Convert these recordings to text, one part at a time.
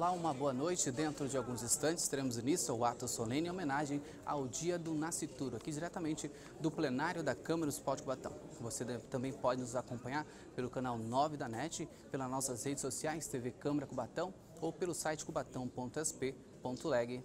Olá, uma boa noite. Dentro de alguns instantes teremos início o ato solene em homenagem ao Dia do Nascituro, aqui diretamente do plenário da Câmara do de Cubatão. Você deve, também pode nos acompanhar pelo canal 9 da NET, pelas nossas redes sociais TV Câmara Cubatão ou pelo site cubatão.sp.leg.br.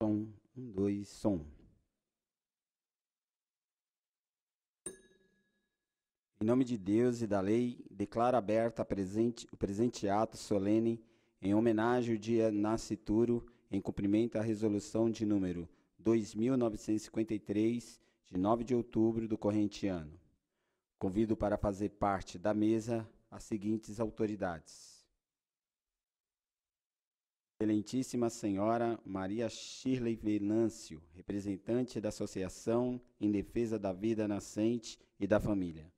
Som, um, dois, som. Em nome de Deus e da lei, declaro aberta presente, o presente ato solene em homenagem ao dia nascituro, em cumprimento à resolução de número 2953, de 9 de outubro do corrente ano. Convido para fazer parte da mesa as seguintes autoridades. Excelentíssima Senhora Maria Shirley Venâncio, representante da Associação em Defesa da Vida Nascente e da Família.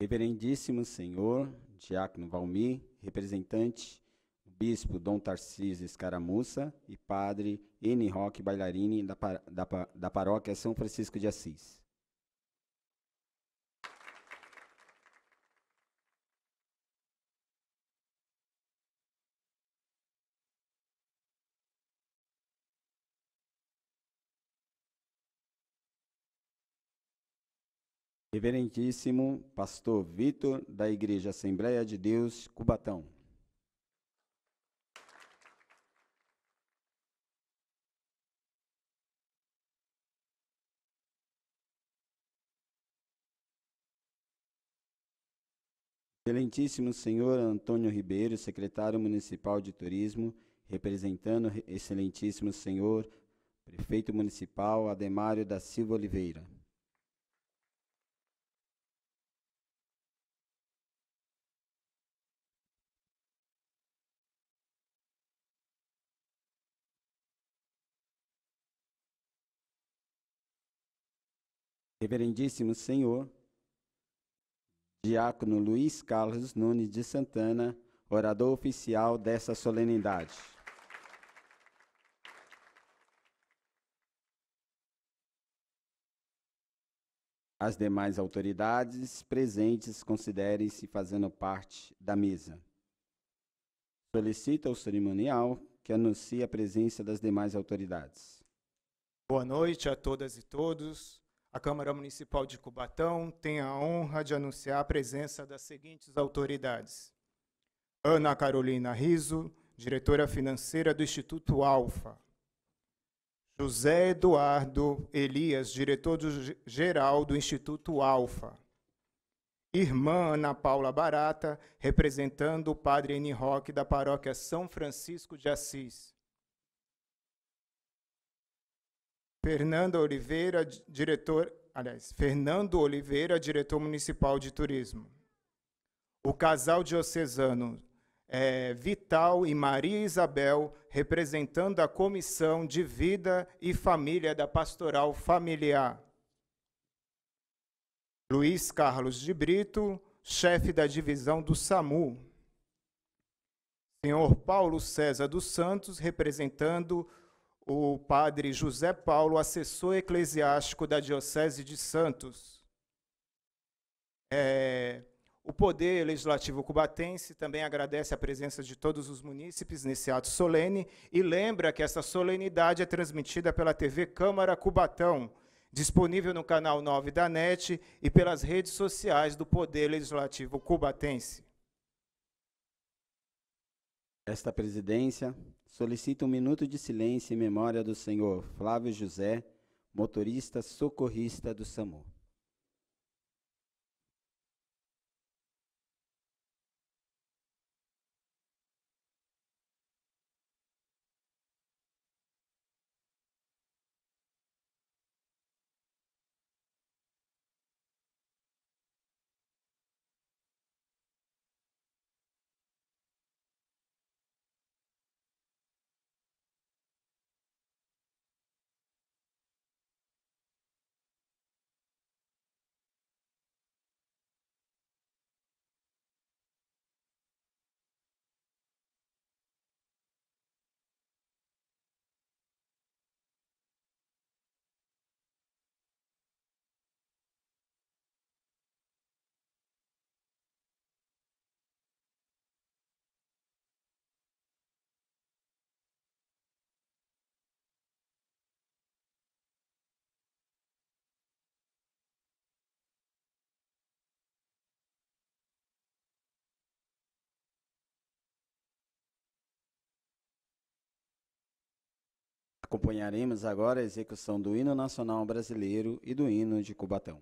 Reverendíssimo Senhor Diácono Valmir, representante bispo Dom Tarcísio Escaramuça e padre N. Roque Bailarini, da, da, da paróquia São Francisco de Assis. Reverendíssimo Pastor Vitor, da Igreja Assembleia de Deus, Cubatão. Excelentíssimo senhor Antônio Ribeiro, secretário municipal de turismo, representando excelentíssimo senhor prefeito municipal Ademário da Silva Oliveira. Reverendíssimo Senhor, Diácono Luiz Carlos Nunes de Santana, orador oficial dessa solenidade. As demais autoridades presentes considerem-se fazendo parte da mesa. Solicita o cerimonial que anuncie a presença das demais autoridades. Boa noite a todas e todos. A Câmara Municipal de Cubatão tem a honra de anunciar a presença das seguintes autoridades: Ana Carolina Riso, diretora financeira do Instituto Alfa, José Eduardo Elias, diretor-geral do Instituto Alfa, irmã Ana Paula Barata, representando o padre N. Roque da paróquia São Francisco de Assis. Fernando Oliveira, diretor, aliás, Fernando Oliveira, diretor municipal de turismo. O casal diocesano é, Vital e Maria Isabel, representando a Comissão de Vida e Família da Pastoral Familiar. Luiz Carlos de Brito, chefe da divisão do SAMU. Senhor Paulo César dos Santos, representando o padre José Paulo, assessor eclesiástico da Diocese de Santos. É, o Poder Legislativo Cubatense também agradece a presença de todos os munícipes nesse ato solene e lembra que essa solenidade é transmitida pela TV Câmara Cubatão, disponível no canal 9 da NET e pelas redes sociais do Poder Legislativo Cubatense. Esta presidência solicita um minuto de silêncio em memória do senhor Flávio José, motorista socorrista do SAMU. Acompanharemos agora a execução do hino nacional brasileiro e do hino de Cubatão.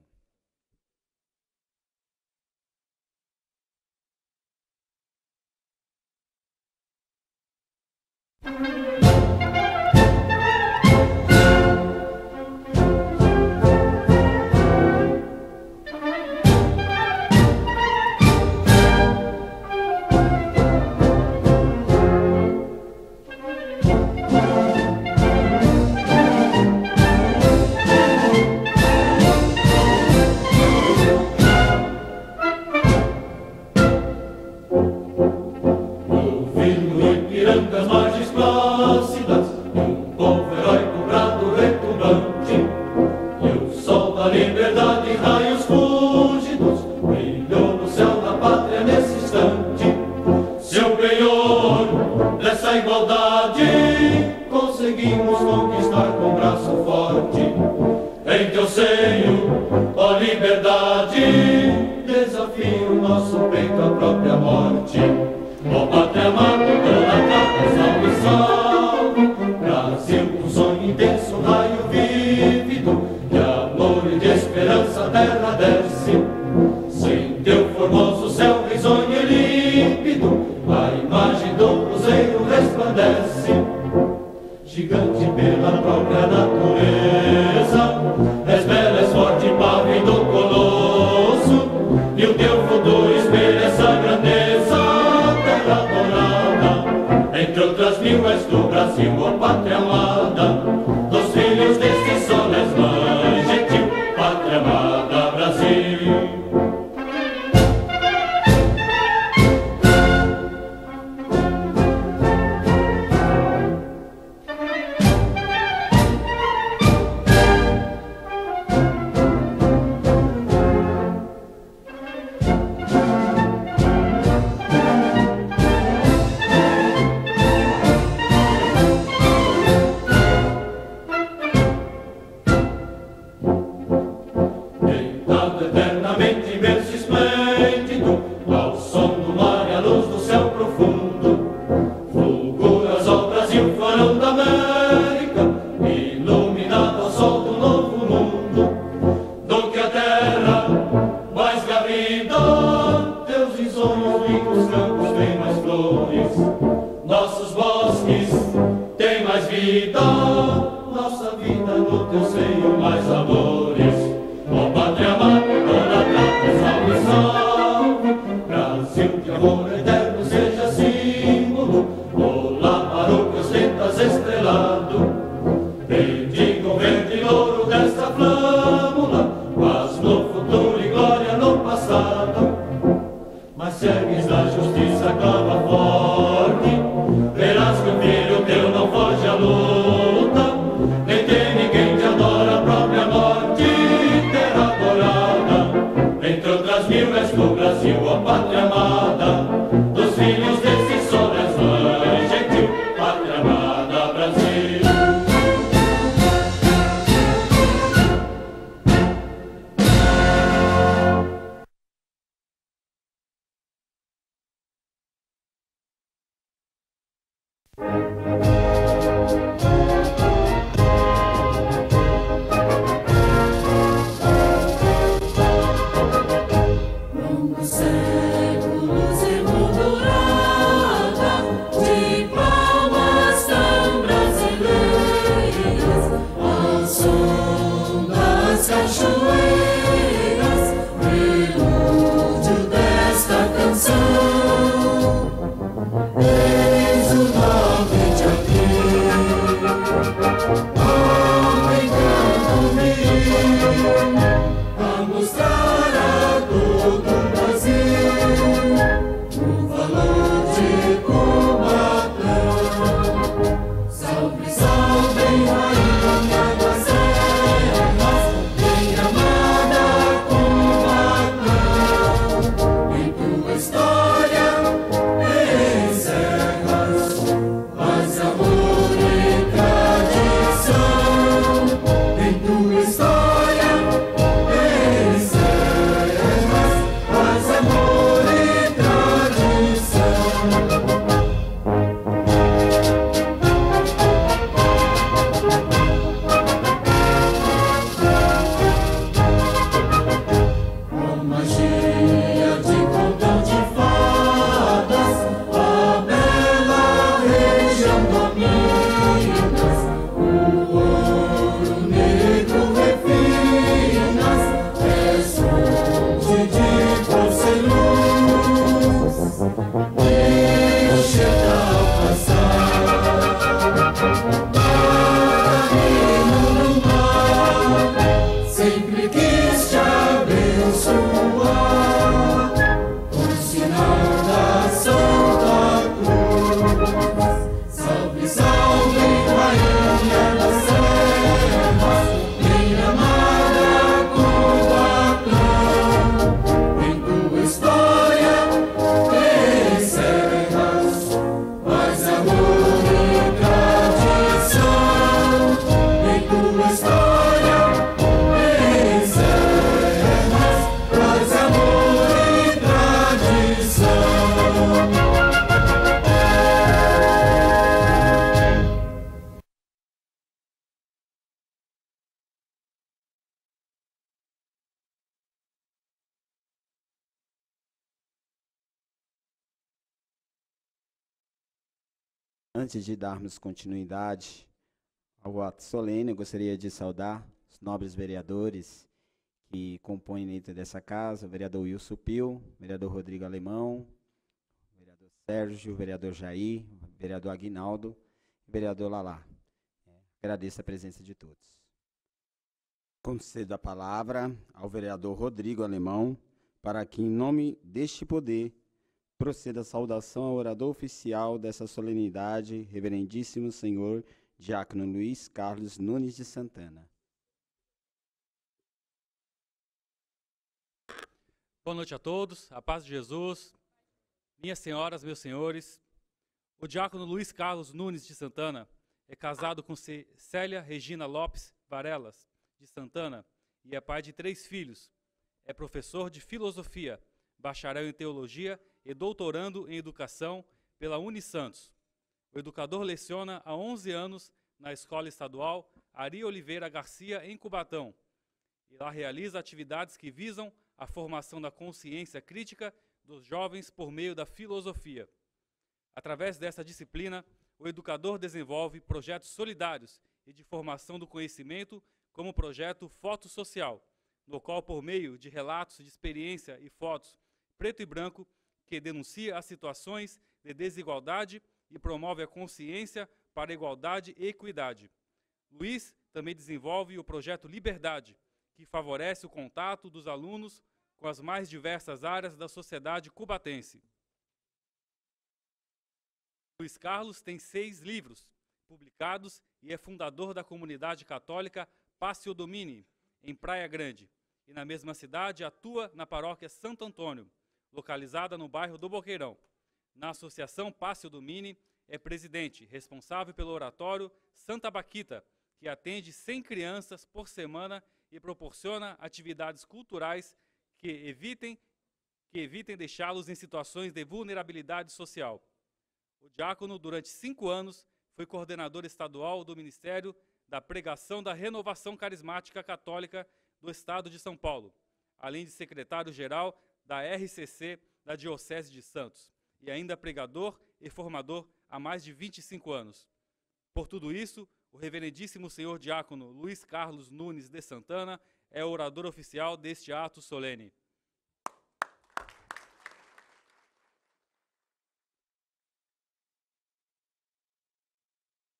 Antes de darmos continuidade ao ato solene, eu gostaria de saudar os nobres vereadores que compõem dentro dessa casa, o vereador Wilson Pio, o vereador Rodrigo Alemão, o vereador Sérgio, o vereador Jair, o vereador Aguinaldo e o vereador Lalá. Agradeço a presença de todos. Concedo a palavra ao vereador Rodrigo Alemão para que, em nome deste poder, Proceda a saudação ao orador oficial dessa solenidade, Reverendíssimo Senhor Diácono Luiz Carlos Nunes de Santana. Boa noite a todos, a paz de Jesus, minhas senhoras, meus senhores. O diácono Luiz Carlos Nunes de Santana é casado com Célia Regina Lopes Varelas de Santana e é pai de três filhos. É professor de filosofia, bacharel em teologia e doutorando em educação pela Unisantos. O educador leciona há 11 anos na Escola Estadual Ari Oliveira Garcia, em Cubatão, e lá realiza atividades que visam a formação da consciência crítica dos jovens por meio da filosofia. Através dessa disciplina, o educador desenvolve projetos solidários e de formação do conhecimento, como o projeto Foto Social, no qual, por meio de relatos de experiência e fotos preto e branco, que denuncia as situações de desigualdade e promove a consciência para igualdade e equidade. Luiz também desenvolve o projeto Liberdade, que favorece o contato dos alunos com as mais diversas áreas da sociedade cubatense. Luiz Carlos tem seis livros publicados e é fundador da comunidade católica Passio Domini, em Praia Grande, e na mesma cidade atua na paróquia Santo Antônio, localizada no bairro do Boqueirão. Na Associação Pássio do Mini, é presidente, responsável pelo oratório Santa Baquita, que atende 100 crianças por semana e proporciona atividades culturais que evitem que evitem deixá-los em situações de vulnerabilidade social. O diácono, durante cinco anos, foi coordenador estadual do Ministério da Pregação da Renovação Carismática Católica do Estado de São Paulo, além de secretário-geral da RCC da Diocese de Santos e ainda pregador e formador há mais de 25 anos. Por tudo isso, o Reverendíssimo Senhor Diácono Luiz Carlos Nunes de Santana é orador oficial deste ato solene.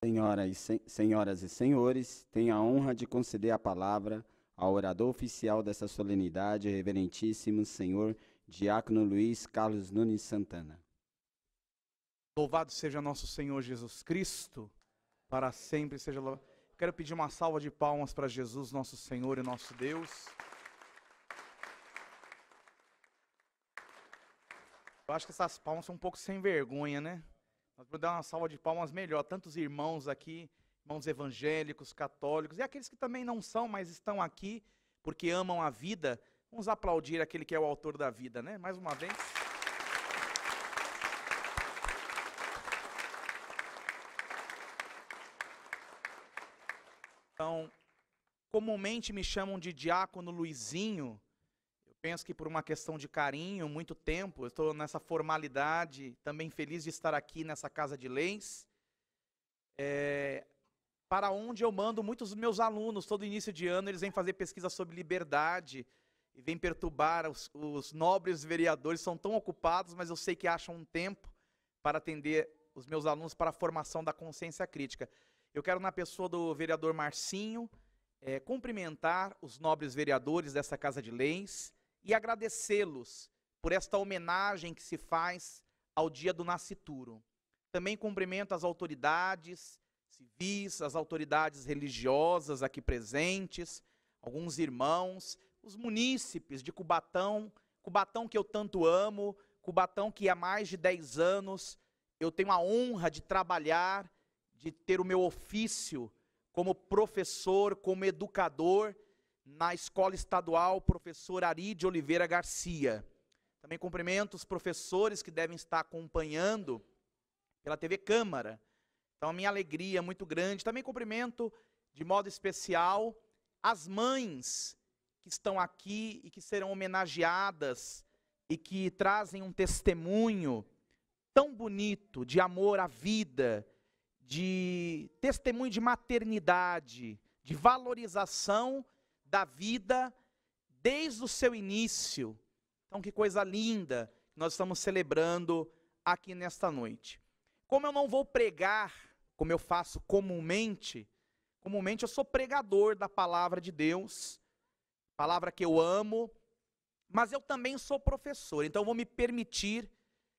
Senhoras e, senhoras e senhores, tenho a honra de conceder a palavra ao orador oficial dessa solenidade, Reverentíssimo Senhor Diácono Luiz Carlos Nunes Santana. Louvado seja nosso Senhor Jesus Cristo, para sempre seja louvado. Quero pedir uma salva de palmas para Jesus, nosso Senhor e nosso Deus. Eu acho que essas palmas são um pouco sem vergonha, né? Nós podemos dar uma salva de palmas melhor. Tantos irmãos aqui irmãos evangélicos, católicos e aqueles que também não são, mas estão aqui porque amam a vida. Vamos aplaudir aquele que é o autor da vida, né? Mais uma vez. Então, comumente me chamam de diácono Luizinho. Eu penso que por uma questão de carinho, muito tempo, eu estou nessa formalidade, também feliz de estar aqui nessa casa de leis. É, para onde eu mando muitos dos meus alunos. Todo início de ano eles vêm fazer pesquisa sobre liberdade e vêm perturbar. Os, os nobres vereadores são tão ocupados, mas eu sei que acham um tempo para atender os meus alunos para a formação da consciência crítica. Eu quero, na pessoa do vereador Marcinho, é, cumprimentar os nobres vereadores dessa Casa de Leis e agradecê-los por esta homenagem que se faz ao dia do nascituro. Também cumprimento as autoridades civis, as autoridades religiosas aqui presentes, alguns irmãos, os munícipes de Cubatão, Cubatão que eu tanto amo, Cubatão que há mais de 10 anos eu tenho a honra de trabalhar, de ter o meu ofício como professor, como educador na Escola Estadual Professor Ari de Oliveira Garcia. Também cumprimento os professores que devem estar acompanhando pela TV Câmara. Então, a minha alegria é muito grande. Também cumprimento de modo especial as mães que estão aqui e que serão homenageadas e que trazem um testemunho tão bonito de amor à vida, de testemunho de maternidade, de valorização da vida desde o seu início. Então, que coisa linda que nós estamos celebrando aqui nesta noite. Como eu não vou pregar, como eu faço comumente, comumente eu sou pregador da palavra de Deus, palavra que eu amo, mas eu também sou professor, então eu vou me permitir,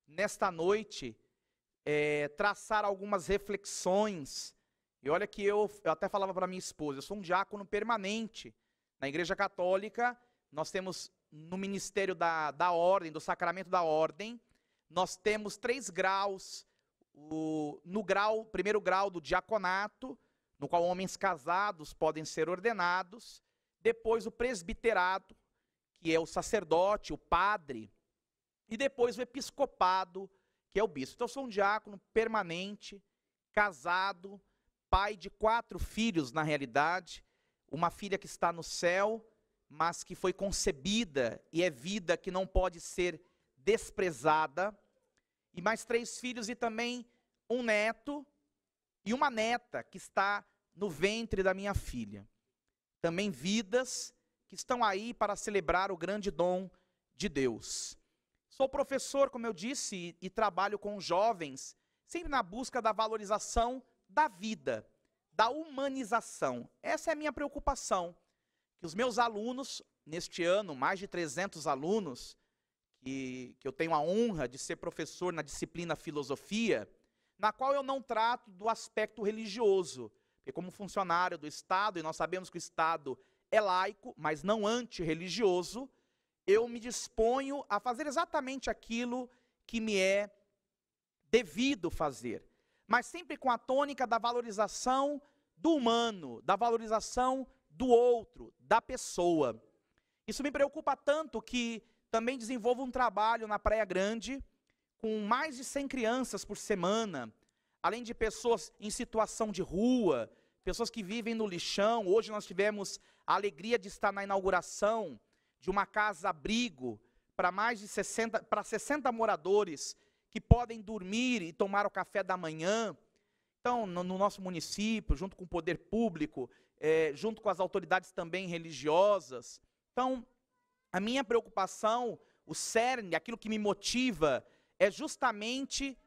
nesta noite, é, traçar algumas reflexões. E olha que eu, eu até falava para minha esposa, eu sou um diácono permanente. Na Igreja Católica, nós temos no ministério da, da ordem, do sacramento da ordem, nós temos três graus o, no grau, primeiro grau do diaconato, no qual homens casados podem ser ordenados, depois o presbiterado, que é o sacerdote, o padre, e depois o episcopado, que é o bispo. Então, eu sou um diácono permanente, casado, pai de quatro filhos, na realidade, uma filha que está no céu, mas que foi concebida e é vida que não pode ser desprezada e mais três filhos e também um neto e uma neta que está no ventre da minha filha. Também vidas que estão aí para celebrar o grande dom de Deus. Sou professor, como eu disse, e trabalho com jovens, sempre na busca da valorização da vida, da humanização. Essa é a minha preocupação, que os meus alunos, neste ano, mais de 300 alunos, que, que eu tenho a honra de ser professor na disciplina filosofia, na qual eu não trato do aspecto religioso. Porque, como funcionário do Estado, e nós sabemos que o Estado é laico, mas não antirreligioso, eu me disponho a fazer exatamente aquilo que me é devido fazer, mas sempre com a tônica da valorização do humano, da valorização do outro, da pessoa. Isso me preocupa tanto que também desenvolvo um trabalho na Praia Grande com mais de 100 crianças por semana, além de pessoas em situação de rua, pessoas que vivem no lixão. Hoje nós tivemos a alegria de estar na inauguração de uma casa abrigo para mais de 60 para 60 moradores que podem dormir e tomar o café da manhã. Então, no, no nosso município, junto com o poder público, é, junto com as autoridades também religiosas. Então, a minha preocupação, o cerne, aquilo que me motiva, é justamente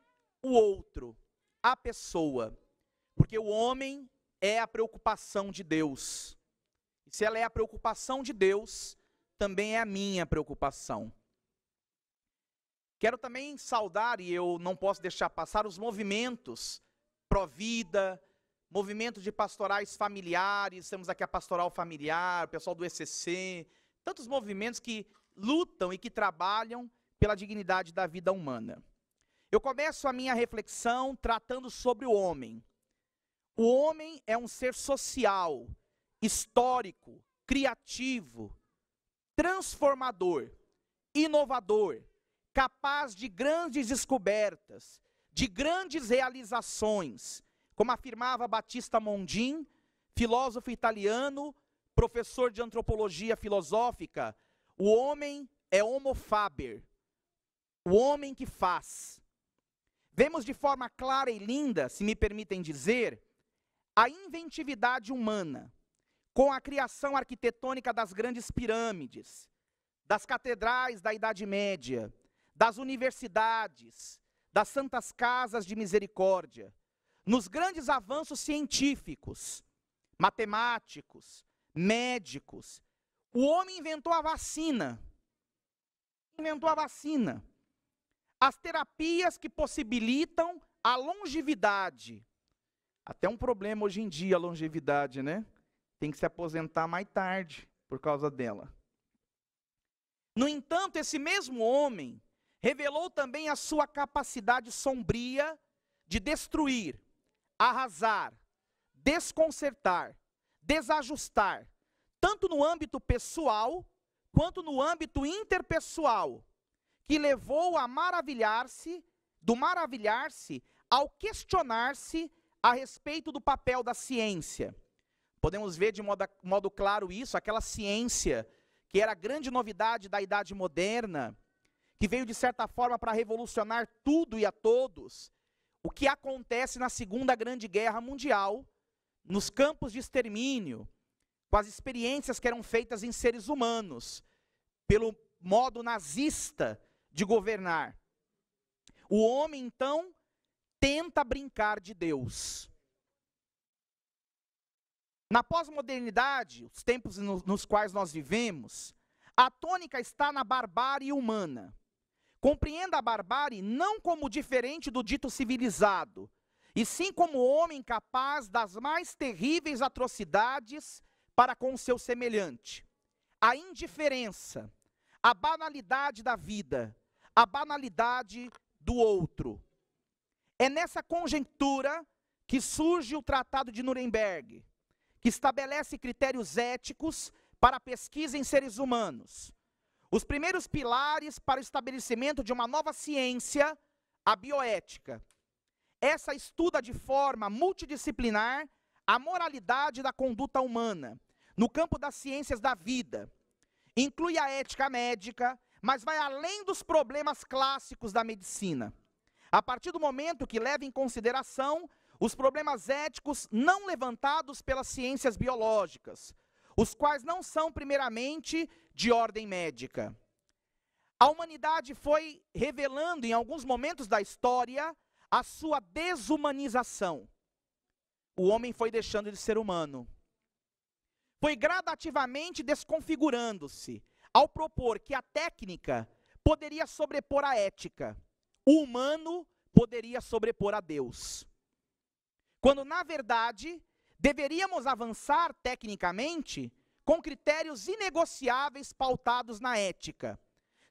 o outro, a pessoa. Porque o homem é a preocupação de Deus. E se ela é a preocupação de Deus, também é a minha preocupação. Quero também saudar, e eu não posso deixar passar, os movimentos pró-vida, movimento de pastorais familiares, temos aqui a pastoral familiar, o pessoal do ECC, tantos movimentos que lutam e que trabalham pela dignidade da vida humana. Eu começo a minha reflexão tratando sobre o homem. O homem é um ser social, histórico, criativo, transformador, inovador, capaz de grandes descobertas, de grandes realizações, como afirmava Batista Mondin, filósofo italiano professor de antropologia filosófica, o homem é homo faber, o homem que faz. Vemos de forma clara e linda, se me permitem dizer, a inventividade humana, com a criação arquitetônica das grandes pirâmides, das catedrais da Idade Média, das universidades, das santas casas de misericórdia, nos grandes avanços científicos, matemáticos, médicos. O homem inventou a vacina. Inventou a vacina. As terapias que possibilitam a longevidade. Até um problema hoje em dia a longevidade, né? Tem que se aposentar mais tarde por causa dela. No entanto, esse mesmo homem revelou também a sua capacidade sombria de destruir, arrasar, desconcertar, desajustar, tanto no âmbito pessoal quanto no âmbito interpessoal, que levou a maravilhar-se, do maravilhar-se ao questionar-se a respeito do papel da ciência. Podemos ver de modo, modo claro isso, aquela ciência que era a grande novidade da idade moderna, que veio de certa forma para revolucionar tudo e a todos, o que acontece na Segunda Grande Guerra Mundial, nos campos de extermínio, com as experiências que eram feitas em seres humanos, pelo modo nazista de governar. O homem, então, tenta brincar de Deus. Na pós-modernidade, os tempos nos quais nós vivemos, a tônica está na barbárie humana. Compreenda a barbárie não como diferente do dito civilizado, e sim como homem capaz das mais terríveis atrocidades para com seu semelhante. A indiferença, a banalidade da vida, a banalidade do outro. É nessa conjuntura que surge o Tratado de Nuremberg, que estabelece critérios éticos para a pesquisa em seres humanos. Os primeiros pilares para o estabelecimento de uma nova ciência, a bioética. Essa estuda de forma multidisciplinar a moralidade da conduta humana no campo das ciências da vida. Inclui a ética médica, mas vai além dos problemas clássicos da medicina. A partir do momento que leva em consideração os problemas éticos não levantados pelas ciências biológicas, os quais não são, primeiramente, de ordem médica. A humanidade foi revelando, em alguns momentos da história, a sua desumanização, o homem foi deixando de ser humano. Foi gradativamente desconfigurando-se, ao propor que a técnica poderia sobrepor a ética, o humano poderia sobrepor a Deus. Quando, na verdade, deveríamos avançar tecnicamente com critérios inegociáveis pautados na ética.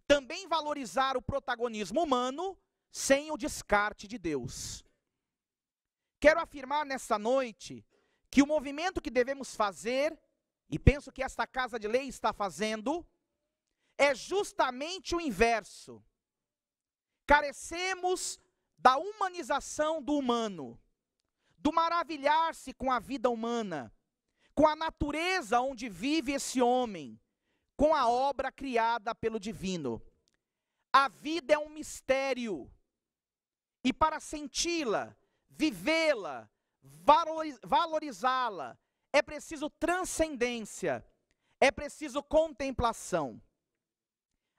Também valorizar o protagonismo humano sem o descarte de Deus. Quero afirmar nesta noite que o movimento que devemos fazer, e penso que esta casa de lei está fazendo, é justamente o inverso. Carecemos da humanização do humano, do maravilhar-se com a vida humana, com a natureza onde vive esse homem, com a obra criada pelo divino. A vida é um mistério e para senti-la, vivê-la, valorizá-la, é preciso transcendência, é preciso contemplação.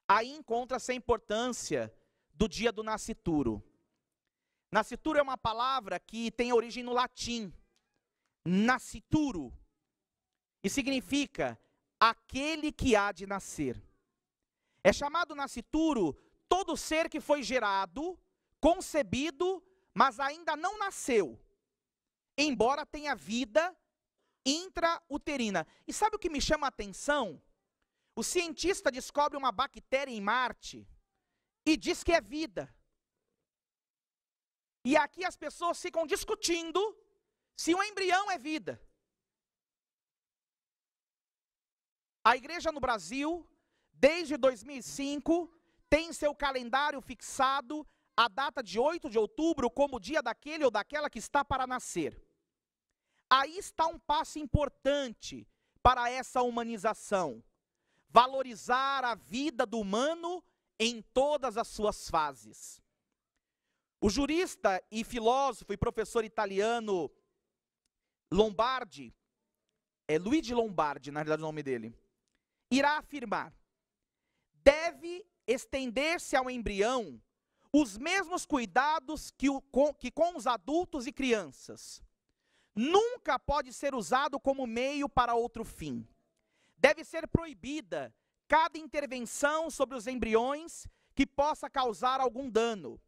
Aí encontra-se a importância do dia do nascituro. Nascituro é uma palavra que tem origem no latim, nascituro, e significa aquele que há de nascer. É chamado nascituro todo ser que foi gerado concebido, mas ainda não nasceu, embora tenha vida intrauterina. E sabe o que me chama a atenção? O cientista descobre uma bactéria em Marte e diz que é vida. E aqui as pessoas ficam discutindo se o um embrião é vida. A igreja no Brasil, desde 2005, tem seu calendário fixado a data de 8 de outubro como dia daquele ou daquela que está para nascer. Aí está um passo importante para essa humanização: valorizar a vida do humano em todas as suas fases. O jurista e filósofo e professor italiano Lombardi, é Luigi Lombardi, na verdade é o nome dele, irá afirmar: deve estender-se ao embrião os mesmos cuidados que, o, com, que com os adultos e crianças. Nunca pode ser usado como meio para outro fim. Deve ser proibida cada intervenção sobre os embriões que possa causar algum dano.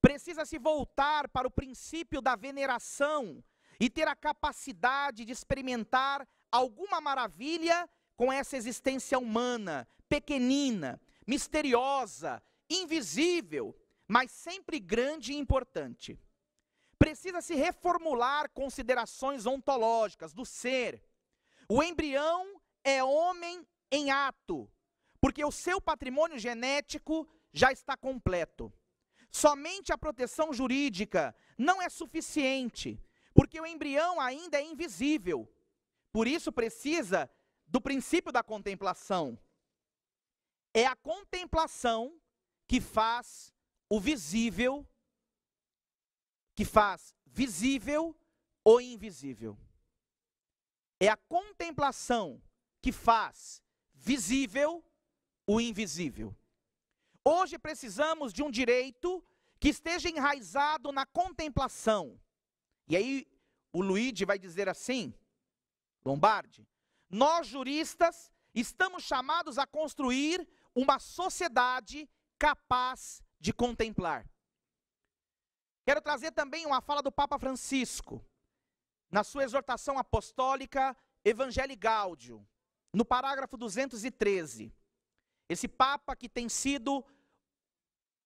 Precisa se voltar para o princípio da veneração e ter a capacidade de experimentar alguma maravilha com essa existência humana, pequenina, misteriosa, invisível, mas sempre grande e importante. Precisa se reformular considerações ontológicas do ser. O embrião é homem em ato, porque o seu patrimônio genético já está completo. Somente a proteção jurídica não é suficiente, porque o embrião ainda é invisível. Por isso precisa do princípio da contemplação. É a contemplação que faz o visível, que faz visível o invisível. É a contemplação que faz visível o invisível. Hoje precisamos de um direito que esteja enraizado na contemplação. E aí o Luigi vai dizer assim, Lombardi, nós juristas estamos chamados a construir uma sociedade capaz de contemplar. Quero trazer também uma fala do Papa Francisco, na sua exortação apostólica Evangelii Gaudium, no parágrafo 213. Esse Papa que tem sido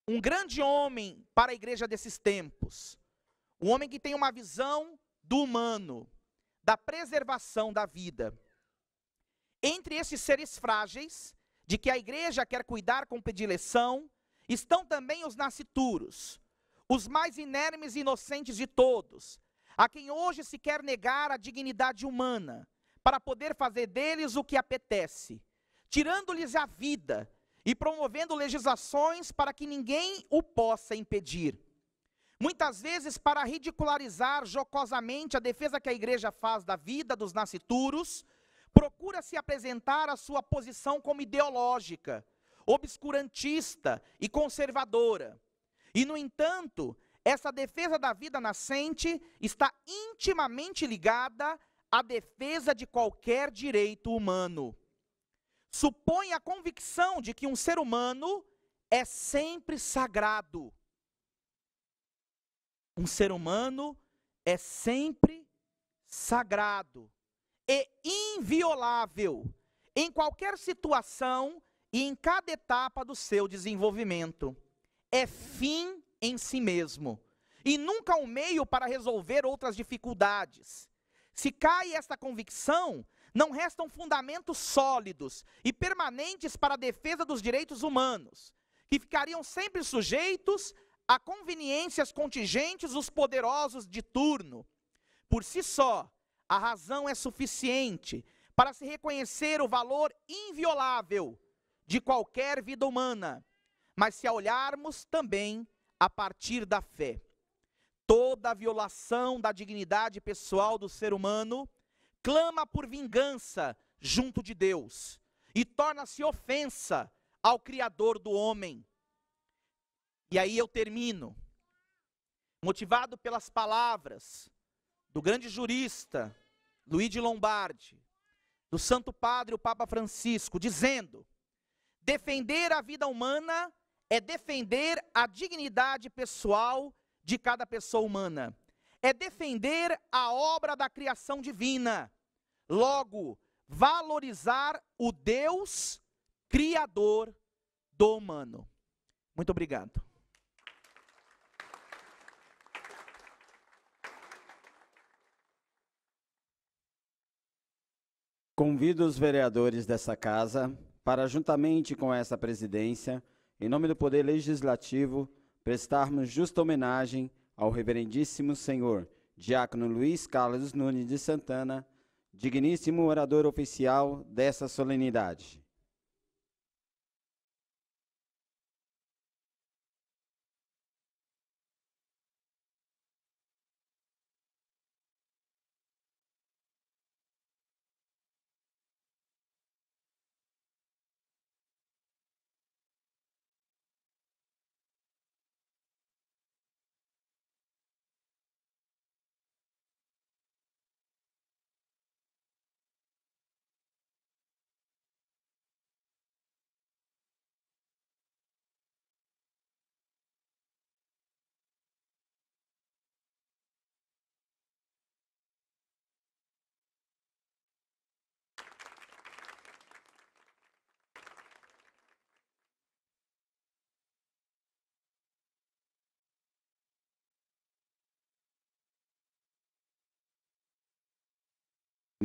um grande homem para a igreja desses tempos, um homem que tem uma visão do humano, da preservação da vida. Entre esses seres frágeis, de que a igreja quer cuidar com predileção, Estão também os nascituros, os mais inermes e inocentes de todos, a quem hoje se quer negar a dignidade humana, para poder fazer deles o que apetece, tirando-lhes a vida e promovendo legislações para que ninguém o possa impedir. Muitas vezes, para ridicularizar jocosamente a defesa que a igreja faz da vida dos nascituros, procura se apresentar a sua posição como ideológica obscurantista e conservadora. E, no entanto, essa defesa da vida nascente está intimamente ligada à defesa de qualquer direito humano. Supõe a convicção de que um ser humano é sempre sagrado. Um ser humano é sempre sagrado e inviolável em qualquer situação e em cada etapa do seu desenvolvimento. É fim em si mesmo e nunca um meio para resolver outras dificuldades. Se cai esta convicção, não restam fundamentos sólidos e permanentes para a defesa dos direitos humanos, que ficariam sempre sujeitos a conveniências contingentes dos poderosos de turno. Por si só, a razão é suficiente para se reconhecer o valor inviolável de qualquer vida humana, mas se olharmos também a partir da fé. Toda violação da dignidade pessoal do ser humano clama por vingança junto de Deus e torna-se ofensa ao Criador do homem. E aí eu termino. Motivado pelas palavras do grande jurista de Lombardi, do Santo Padre, o Papa Francisco, dizendo Defender a vida humana é defender a dignidade pessoal de cada pessoa humana, é defender a obra da criação divina. Logo, valorizar o Deus criador do humano. Muito obrigado. Convido os vereadores dessa casa para, juntamente com essa presidência, em nome do Poder Legislativo, prestarmos justa homenagem ao Reverendíssimo Senhor Diácono Luiz Carlos Nunes de Santana, digníssimo orador oficial dessa solenidade.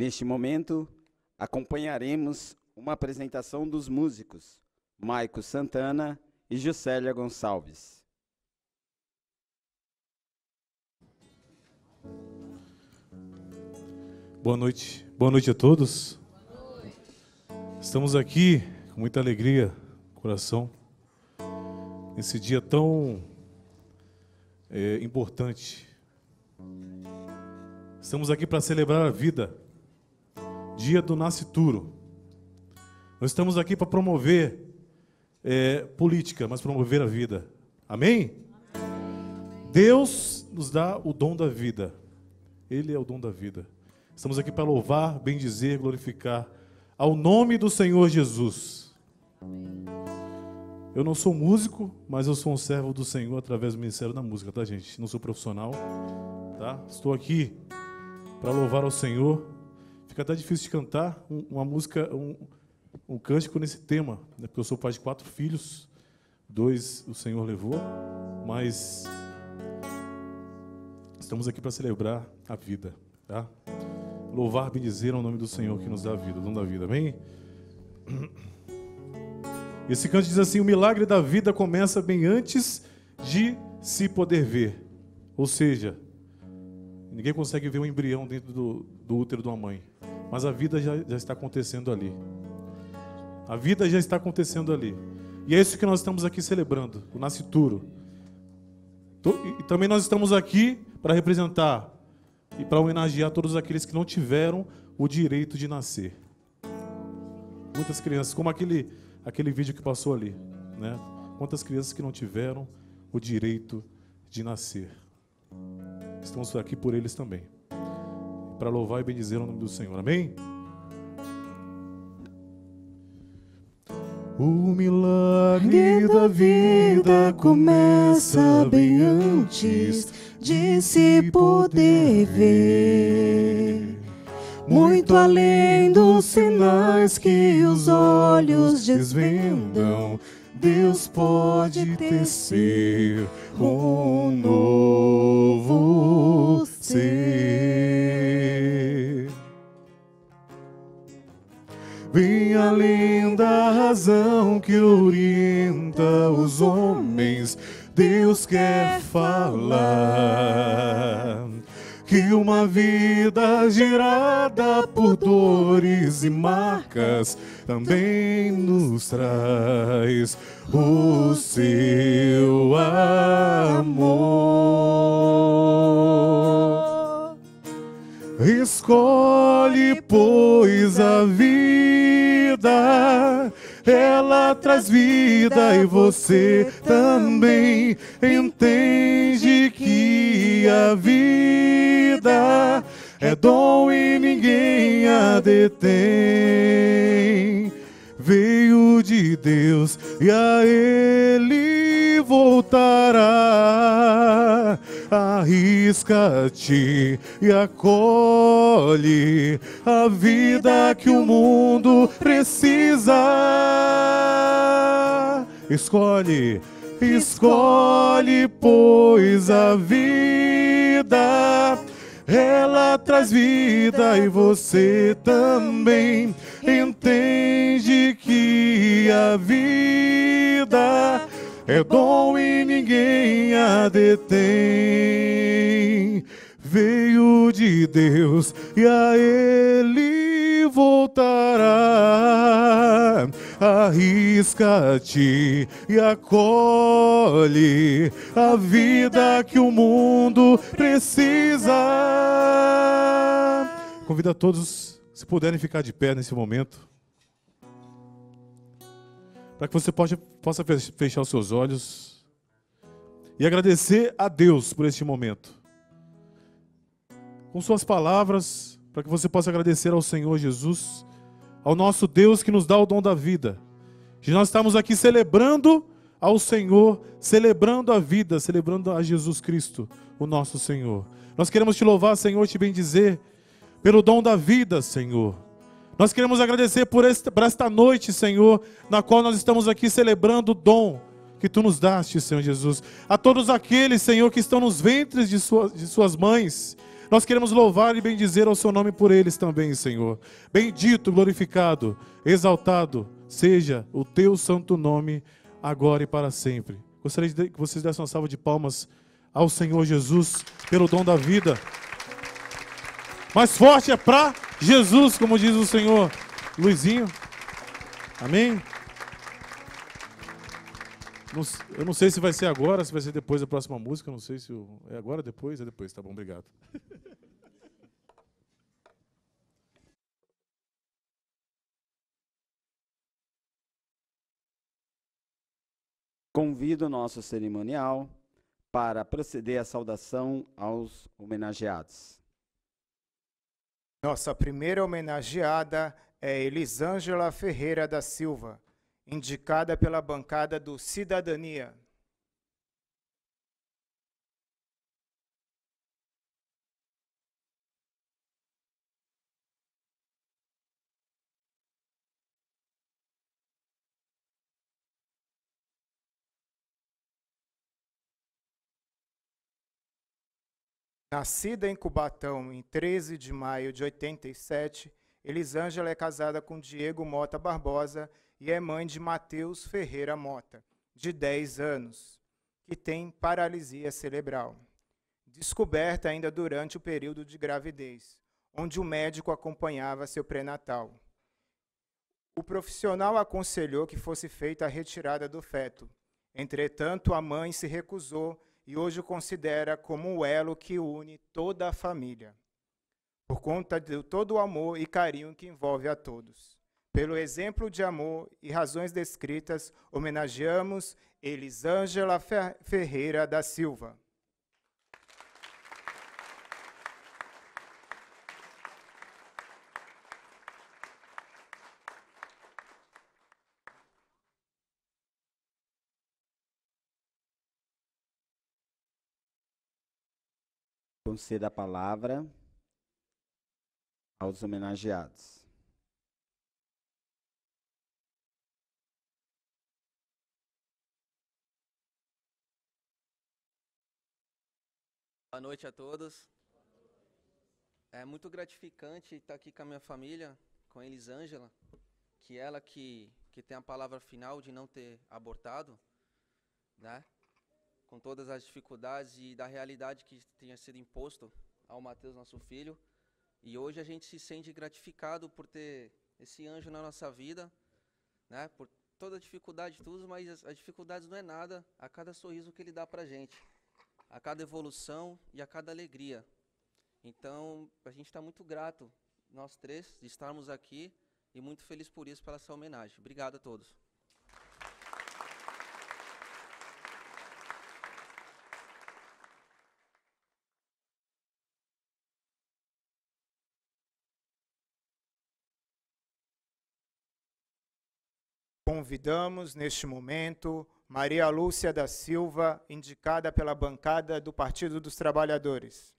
Neste momento, acompanharemos uma apresentação dos músicos Maico Santana e Juscelia Gonçalves. Boa noite. Boa noite a todos. Noite. Estamos aqui com muita alegria, coração, nesse dia tão é, importante. Estamos aqui para celebrar a vida dia do nascituro. Nós estamos aqui para promover é, política, mas promover a vida. Amém? Amém? Deus nos dá o dom da vida. Ele é o dom da vida. Estamos aqui para louvar, bendizer, glorificar ao nome do Senhor Jesus. Eu não sou músico, mas eu sou um servo do Senhor através do ministério da música, tá, gente? Não sou profissional, tá? Estou aqui para louvar ao Senhor Fica até difícil de cantar uma música, um, um cântico nesse tema, né? porque eu sou pai de quatro filhos, dois o Senhor levou, mas estamos aqui para celebrar a vida, tá? Louvar, bendizer ao é nome do Senhor que nos dá a vida, dono da vida, amém? Esse canto diz assim: o milagre da vida começa bem antes de se poder ver. Ou seja, ninguém consegue ver um embrião dentro do, do útero de uma mãe. Mas a vida já, já está acontecendo ali. A vida já está acontecendo ali. E é isso que nós estamos aqui celebrando, o nascituro. E também nós estamos aqui para representar e para homenagear todos aqueles que não tiveram o direito de nascer. Muitas crianças, como aquele, aquele vídeo que passou ali, né? Quantas crianças que não tiveram o direito de nascer. Estamos aqui por eles também para louvar e bendizer o nome do Senhor. Amém? O milagre da vida começa bem antes de se poder ver. Muito além dos sinais que os olhos desvendam, Deus pode tecer um novo ser. Minha linda razão que orienta os homens, Deus quer falar. Que uma vida girada por dores e marcas também nos traz o seu amor. Escolhe, pois, a vida ela traz vida e você também entende que a vida é dom e ninguém a detém. Veio de Deus e a Ele voltará. Arrisca-te e acolhe a vida que o mundo precisa. Escolhe, escolhe, pois a vida ela traz vida e você também entende que a vida é dom e ninguém a detém. Veio de Deus e a Ele voltará arrisca-te e acolhe a vida que o mundo precisa. Convido a todos, se puderem ficar de pé nesse momento, para que você possa fechar os seus olhos e agradecer a Deus por este momento. Com suas palavras, para que você possa agradecer ao Senhor Jesus ao nosso Deus que nos dá o dom da vida. E nós estamos aqui celebrando ao Senhor, celebrando a vida, celebrando a Jesus Cristo, o nosso Senhor. Nós queremos te louvar, Senhor, te bendizer pelo dom da vida, Senhor. Nós queremos agradecer por esta, noite, Senhor, na qual nós estamos aqui celebrando o dom que tu nos daste, Senhor Jesus. A todos aqueles, Senhor, que estão nos ventres de, de suas mães, nós queremos louvar e bendizer ao seu nome por eles também, Senhor. Bendito, glorificado, exaltado seja o teu santo nome, agora e para sempre. Gostaria que vocês dessem uma salva de palmas ao Senhor Jesus pelo dom da vida. Mais forte é para Jesus, como diz o Senhor. Luizinho. Amém? Não, eu não sei se vai ser agora, se vai ser depois da próxima música, não sei se. Eu, é agora, depois? É depois, tá bom, obrigado. Convido o nosso cerimonial para proceder à saudação aos homenageados. Nossa primeira homenageada é Elisângela Ferreira da Silva indicada pela bancada do Cidadania. Nascida em Cubatão em 13 de maio de 87, Elisângela é casada com Diego Mota Barbosa e é mãe de Matheus Ferreira Mota, de 10 anos, que tem paralisia cerebral, descoberta ainda durante o período de gravidez, onde o médico acompanhava seu pré-natal. O profissional aconselhou que fosse feita a retirada do feto. Entretanto, a mãe se recusou e hoje o considera como o elo que une toda a família, por conta de todo o amor e carinho que envolve a todos. Pelo exemplo de amor e razões descritas, homenageamos Elisângela Ferreira da Silva. Conceda a palavra aos homenageados. Boa noite a todos. É muito gratificante estar aqui com a minha família, com a Elisângela, que é ela que, que tem a palavra final de não ter abortado, né? Com todas as dificuldades e da realidade que tinha sido imposto ao Mateus, nosso filho. E hoje a gente se sente gratificado por ter esse anjo na nossa vida, né? Por toda a dificuldade tudo, mas as, as dificuldades não é nada a cada sorriso que ele dá a gente a cada evolução e a cada alegria. Então, a gente está muito grato, nós três, de estarmos aqui e muito feliz por isso, pela essa homenagem. Obrigado a todos. Convidamos neste momento Maria Lúcia da Silva, indicada pela bancada do Partido dos Trabalhadores.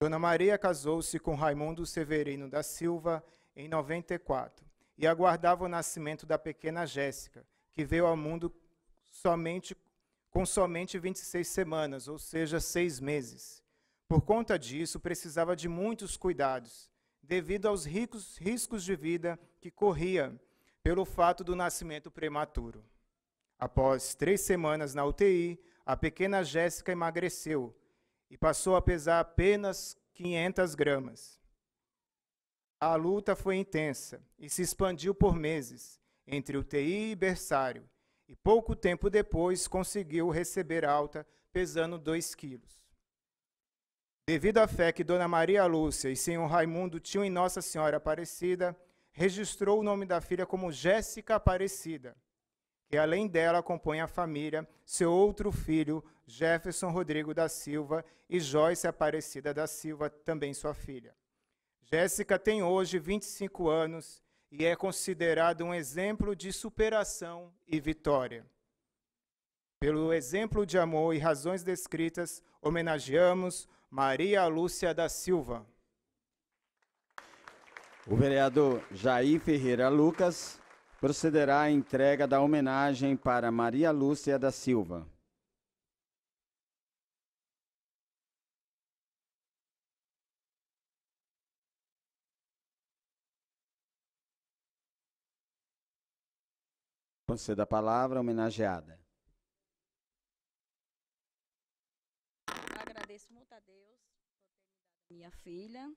Dona Maria casou-se com Raimundo Severino da Silva em 94 e aguardava o nascimento da pequena Jéssica, que veio ao mundo somente com somente 26 semanas, ou seja, seis meses. Por conta disso, precisava de muitos cuidados, devido aos ricos, riscos de vida que corria pelo fato do nascimento prematuro. Após três semanas na UTI, a pequena Jéssica emagreceu e passou a pesar apenas 500 gramas. A luta foi intensa e se expandiu por meses entre UTI e berçário, e pouco tempo depois conseguiu receber alta pesando 2 quilos. Devido à fé que Dona Maria Lúcia e Senhor Raimundo tinham em Nossa Senhora Aparecida, registrou o nome da filha como Jéssica Aparecida que além dela acompanha a família, seu outro filho, Jefferson Rodrigo da Silva, e Joyce Aparecida da Silva, também sua filha. Jéssica tem hoje 25 anos e é considerada um exemplo de superação e vitória. Pelo exemplo de amor e razões descritas, homenageamos Maria Lúcia da Silva. O vereador Jair Ferreira Lucas procederá a entrega da homenagem para Maria Lúcia da Silva. Conceda a palavra homenageada. Agradeço muito a Deus por ter me dado minha filha.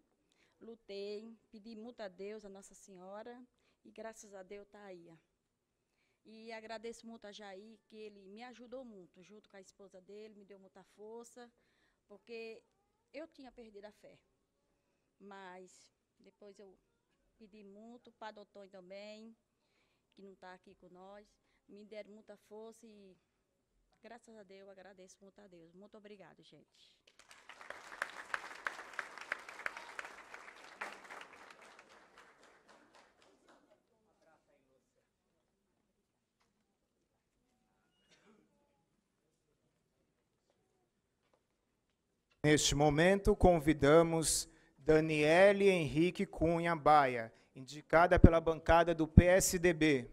Lutei, pedi muito a Deus, a Nossa Senhora, e graças a Deus está aí. E agradeço muito a Jair, que ele me ajudou muito, junto com a esposa dele, me deu muita força, porque eu tinha perdido a fé. Mas depois eu pedi muito, para Doutor também, que não está aqui com nós, me deram muita força e graças a Deus, agradeço muito a Deus. Muito obrigado, gente. Neste momento, convidamos Daniele Henrique Cunha Baia, indicada pela bancada do PSDB.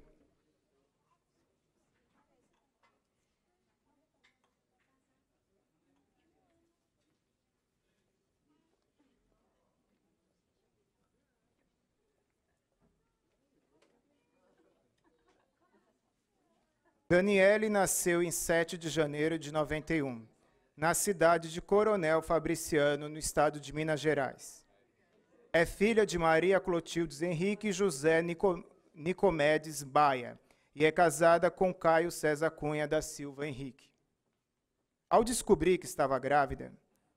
Daniele nasceu em 7 de janeiro de 91 na cidade de Coronel Fabriciano, no estado de Minas Gerais. É filha de Maria Clotildes Henrique José Nico, Nicomedes Baia e é casada com Caio César Cunha da Silva Henrique. Ao descobrir que estava grávida,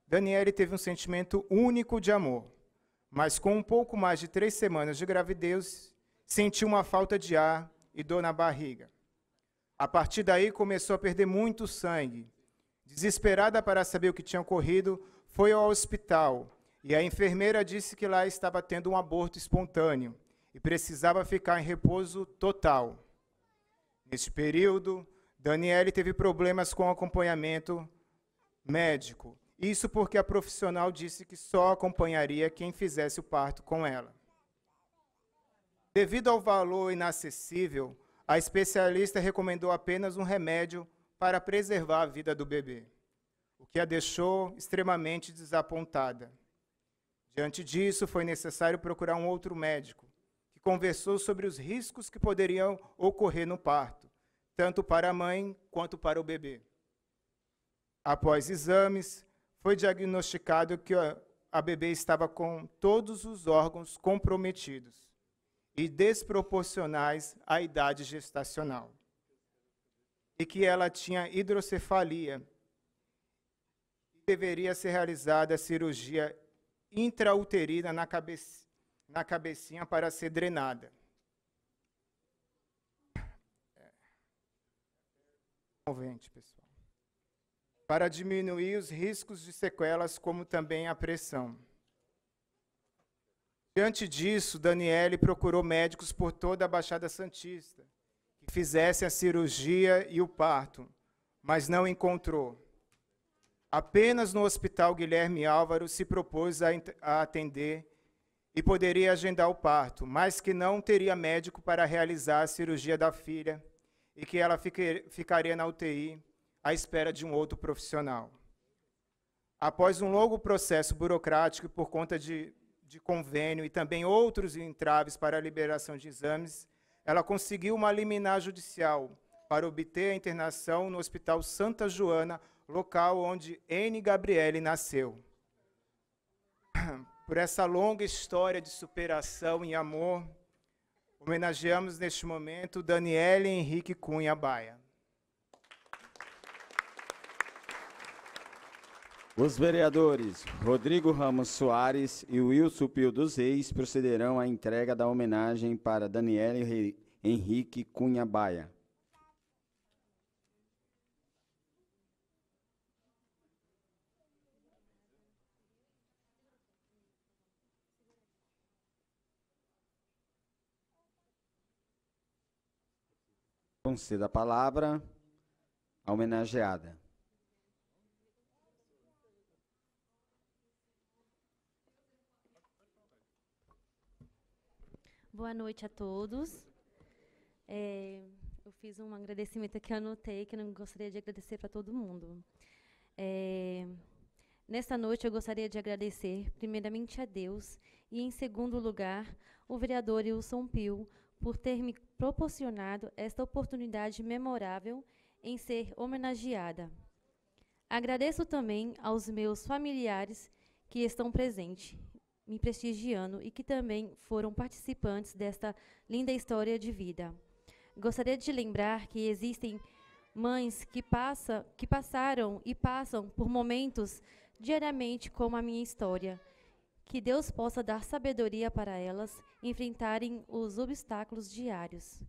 Daniele teve um sentimento único de amor, mas com um pouco mais de três semanas de gravidez, sentiu uma falta de ar e dor na barriga. A partir daí começou a perder muito sangue Desesperada para saber o que tinha ocorrido, foi ao hospital e a enfermeira disse que lá estava tendo um aborto espontâneo e precisava ficar em repouso total. Neste período, Daniele teve problemas com acompanhamento médico. Isso porque a profissional disse que só acompanharia quem fizesse o parto com ela. Devido ao valor inacessível, a especialista recomendou apenas um remédio para preservar a vida do bebê, o que a deixou extremamente desapontada. Diante disso, foi necessário procurar um outro médico, que conversou sobre os riscos que poderiam ocorrer no parto, tanto para a mãe quanto para o bebê. Após exames, foi diagnosticado que a bebê estava com todos os órgãos comprometidos e desproporcionais à idade gestacional e que ela tinha hidrocefalia. Deveria ser realizada a cirurgia intrauterina na, cabeci na cabecinha para ser drenada. É. movente pessoal. Para diminuir os riscos de sequelas, como também a pressão. Diante disso, Daniele procurou médicos por toda a Baixada Santista fizesse a cirurgia e o parto, mas não encontrou. Apenas no Hospital Guilherme Álvaro se propôs a, a atender e poderia agendar o parto, mas que não teria médico para realizar a cirurgia da filha e que ela fique, ficaria na UTI à espera de um outro profissional. Após um longo processo burocrático por conta de, de convênio e também outros entraves para a liberação de exames, ela conseguiu uma liminar judicial para obter a internação no Hospital Santa Joana, local onde N. Gabriele nasceu. Por essa longa história de superação e amor, homenageamos neste momento Daniele Henrique Cunha Baia. Os vereadores Rodrigo Ramos Soares e Wilson Pio dos Reis procederão à entrega da homenagem para Daniela Henrique Cunha Baia. Conceda a palavra à homenageada. Boa noite a todos. É, eu fiz um agradecimento que anotei, que eu gostaria de agradecer para todo mundo. É, nesta noite, eu gostaria de agradecer, primeiramente, a Deus e, em segundo lugar, o vereador Wilson Pio por ter me proporcionado esta oportunidade memorável em ser homenageada. Agradeço também aos meus familiares que estão presentes me prestigiando e que também foram participantes desta linda história de vida. Gostaria de lembrar que existem mães que, passa, que passaram e passam por momentos diariamente como a minha história. Que Deus possa dar sabedoria para elas enfrentarem os obstáculos diários.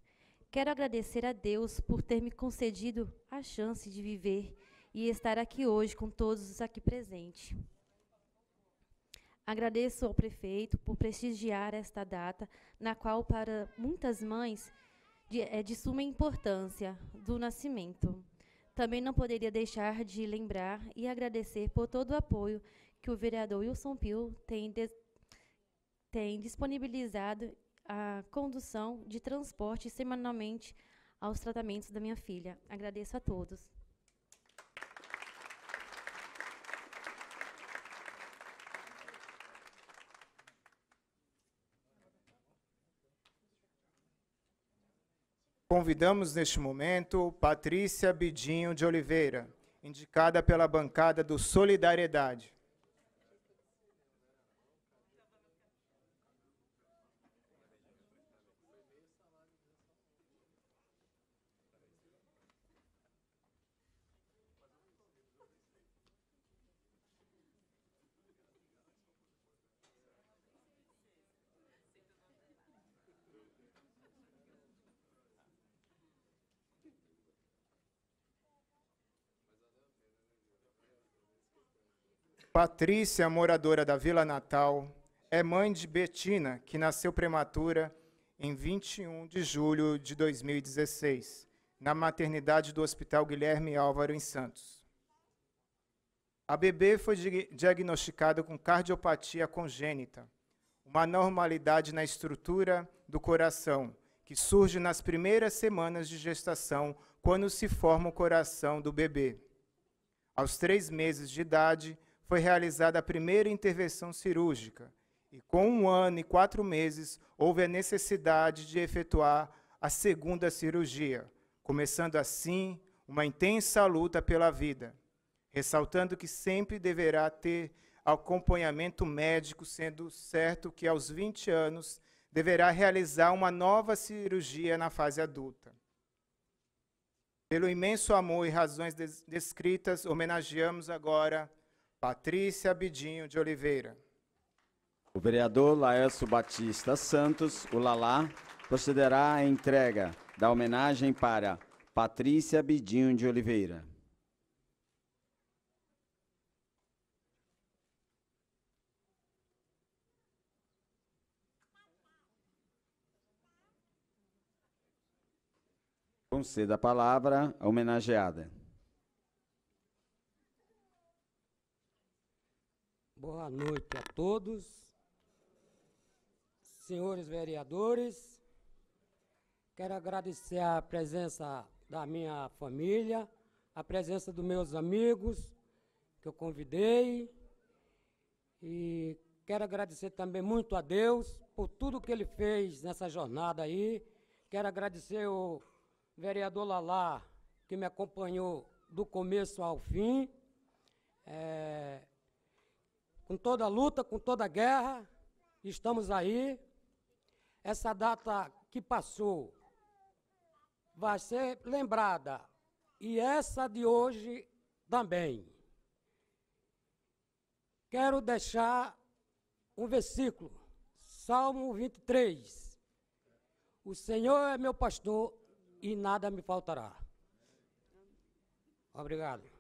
Quero agradecer a Deus por ter me concedido a chance de viver e estar aqui hoje com todos os aqui presentes. Agradeço ao prefeito por prestigiar esta data, na qual, para muitas mães, de, é de suma importância do nascimento. Também não poderia deixar de lembrar e agradecer por todo o apoio que o vereador Wilson Pio tem, de, tem disponibilizado a condução de transporte semanalmente aos tratamentos da minha filha. Agradeço a todos. Convidamos neste momento Patrícia Bidinho de Oliveira, indicada pela bancada do Solidariedade. Patrícia, moradora da Vila Natal, é mãe de Betina, que nasceu prematura em 21 de julho de 2016, na maternidade do Hospital Guilherme Álvaro, em Santos. A bebê foi diagnosticada com cardiopatia congênita, uma anormalidade na estrutura do coração, que surge nas primeiras semanas de gestação, quando se forma o coração do bebê. Aos três meses de idade, foi realizada a primeira intervenção cirúrgica e, com um ano e quatro meses, houve a necessidade de efetuar a segunda cirurgia, começando assim uma intensa luta pela vida, ressaltando que sempre deverá ter acompanhamento médico, sendo certo que aos 20 anos deverá realizar uma nova cirurgia na fase adulta. Pelo imenso amor e razões descritas, homenageamos agora Patrícia Bidinho de Oliveira. O vereador Laércio Batista Santos, o Lalá, procederá à entrega da homenagem para Patrícia Bidinho de Oliveira. Conceda a palavra à homenageada. Boa noite a todos. Senhores vereadores, quero agradecer a presença da minha família, a presença dos meus amigos que eu convidei e quero agradecer também muito a Deus por tudo que ele fez nessa jornada aí. Quero agradecer o vereador Lalá que me acompanhou do começo ao fim. É, com toda luta, com toda guerra, estamos aí. Essa data que passou vai ser lembrada e essa de hoje também. Quero deixar um versículo, Salmo 23. O Senhor é meu pastor e nada me faltará. Obrigado.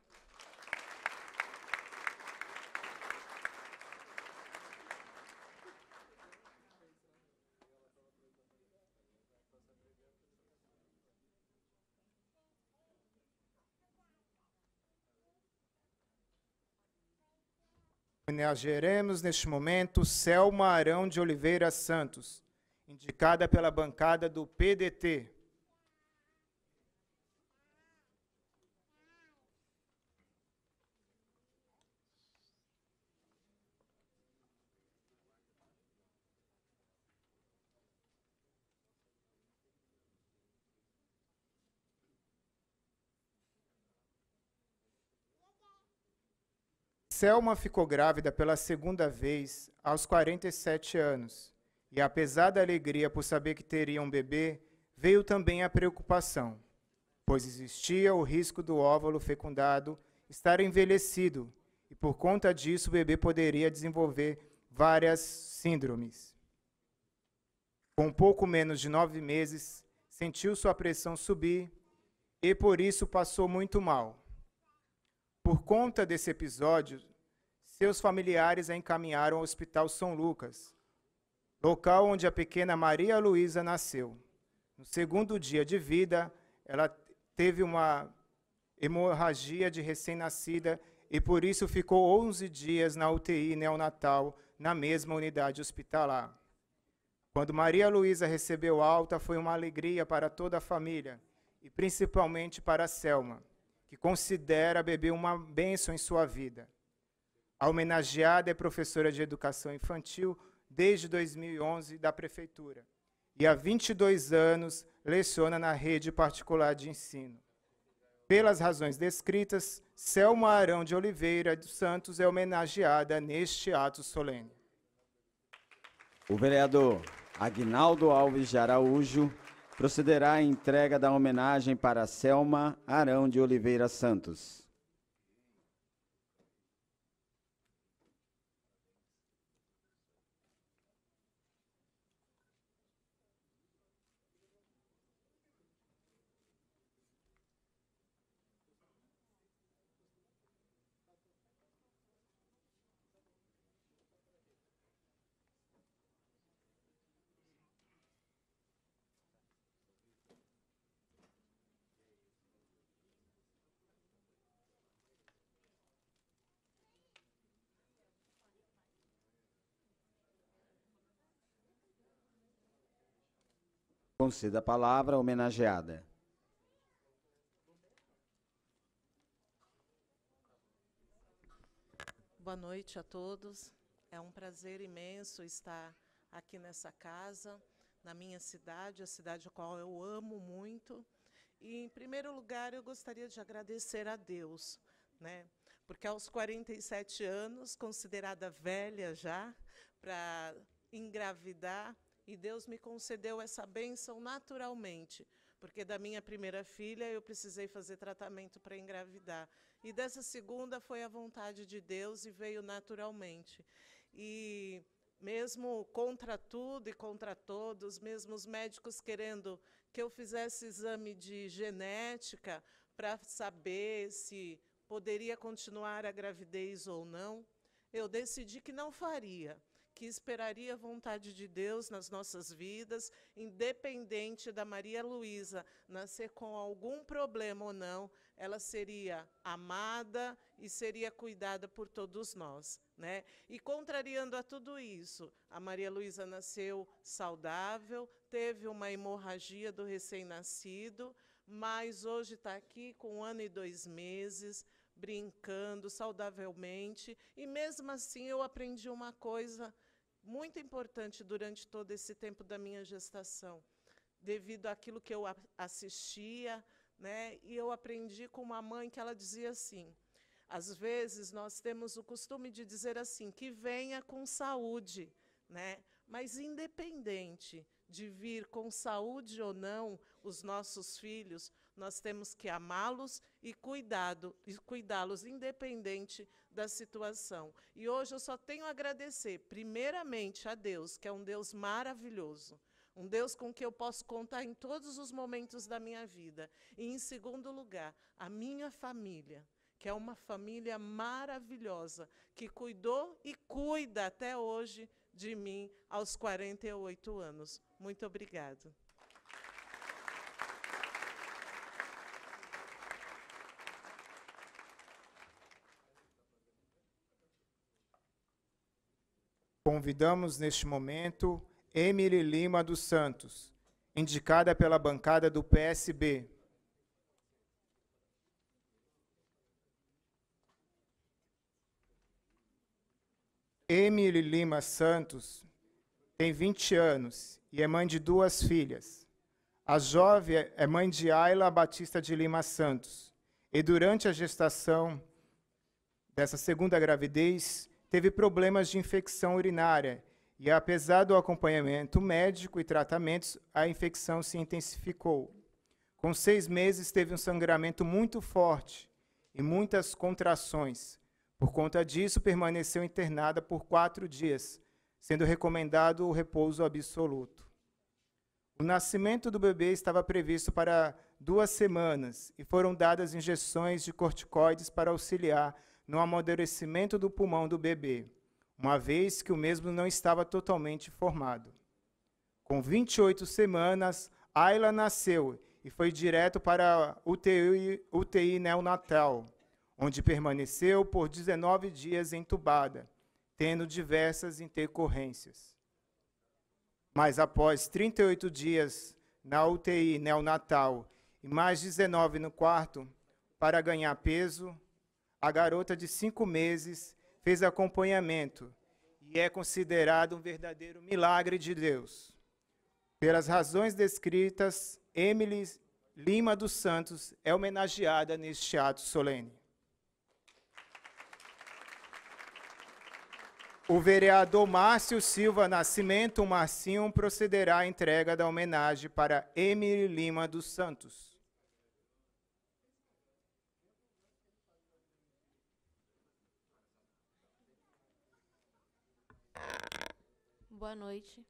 Homenagearemos neste momento Selma Arão de Oliveira Santos, indicada pela bancada do PDT, Selma ficou grávida pela segunda vez aos 47 anos, e apesar da alegria por saber que teria um bebê, veio também a preocupação, pois existia o risco do óvulo fecundado estar envelhecido, e por conta disso o bebê poderia desenvolver várias síndromes. Com pouco menos de nove meses, sentiu sua pressão subir e por isso passou muito mal. Por conta desse episódio, seus familiares a encaminharam ao Hospital São Lucas, local onde a pequena Maria Luísa nasceu. No segundo dia de vida, ela teve uma hemorragia de recém-nascida e por isso ficou 11 dias na UTI neonatal, na mesma unidade hospitalar. Quando Maria Luísa recebeu alta, foi uma alegria para toda a família e principalmente para Selma, que considera beber uma bênção em sua vida. A homenageada é professora de educação infantil desde 2011 da prefeitura e há 22 anos leciona na rede particular de ensino. Pelas razões descritas, Selma Arão de Oliveira dos Santos é homenageada neste ato solene. O vereador Agnaldo Alves de Araújo procederá à entrega da homenagem para Selma Arão de Oliveira Santos. Conceda a palavra homenageada. Boa noite a todos. É um prazer imenso estar aqui nessa casa, na minha cidade, a cidade a qual eu amo muito. E, em primeiro lugar, eu gostaria de agradecer a Deus, né? porque aos 47 anos, considerada velha já, para engravidar e Deus me concedeu essa bênção naturalmente, porque da minha primeira filha eu precisei fazer tratamento para engravidar. E dessa segunda foi a vontade de Deus e veio naturalmente. E mesmo contra tudo e contra todos, mesmo os médicos querendo que eu fizesse exame de genética para saber se poderia continuar a gravidez ou não, eu decidi que não faria que esperaria a vontade de Deus nas nossas vidas, independente da Maria Luísa nascer com algum problema ou não, ela seria amada e seria cuidada por todos nós. Né? E contrariando a tudo isso, a Maria Luísa nasceu saudável, teve uma hemorragia do recém-nascido, mas hoje está aqui com um ano e dois meses, brincando saudavelmente. E mesmo assim eu aprendi uma coisa muito importante durante todo esse tempo da minha gestação, devido àquilo que eu assistia, né? E eu aprendi com uma mãe que ela dizia assim: às vezes nós temos o costume de dizer assim, que venha com saúde, né? Mas independente de vir com saúde ou não, os nossos filhos, nós temos que amá-los e cuidado e cuidá-los independente da situação. E hoje eu só tenho a agradecer, primeiramente, a Deus, que é um Deus maravilhoso. Um Deus com que eu posso contar em todos os momentos da minha vida. E, em segundo lugar, a minha família, que é uma família maravilhosa, que cuidou e cuida até hoje de mim aos 48 anos. Muito obrigado. Convidamos neste momento Emily Lima dos Santos, indicada pela bancada do PSB. Emily Lima Santos tem 20 anos e é mãe de duas filhas. A jovem é mãe de Ayla Batista de Lima Santos. E durante a gestação dessa segunda gravidez, teve problemas de infecção urinária e, apesar do acompanhamento médico e tratamentos, a infecção se intensificou. Com seis meses, teve um sangramento muito forte e muitas contrações. Por conta disso, permaneceu internada por quatro dias, sendo recomendado o repouso absoluto. O nascimento do bebê estava previsto para duas semanas e foram dadas injeções de corticoides para auxiliar no amadurecimento do pulmão do bebê, uma vez que o mesmo não estava totalmente formado. Com 28 semanas, Ayla nasceu e foi direto para a UTI, UTI neonatal, onde permaneceu por 19 dias entubada, tendo diversas intercorrências. Mas após 38 dias na UTI neonatal e mais 19 no quarto, para ganhar peso, a garota de cinco meses fez acompanhamento e é considerado um verdadeiro milagre de Deus. Pelas razões descritas, Emily Lima dos Santos é homenageada neste ato solene. O vereador Márcio Silva Nascimento Marcinho procederá à entrega da homenagem para Emily Lima dos Santos. boa noite.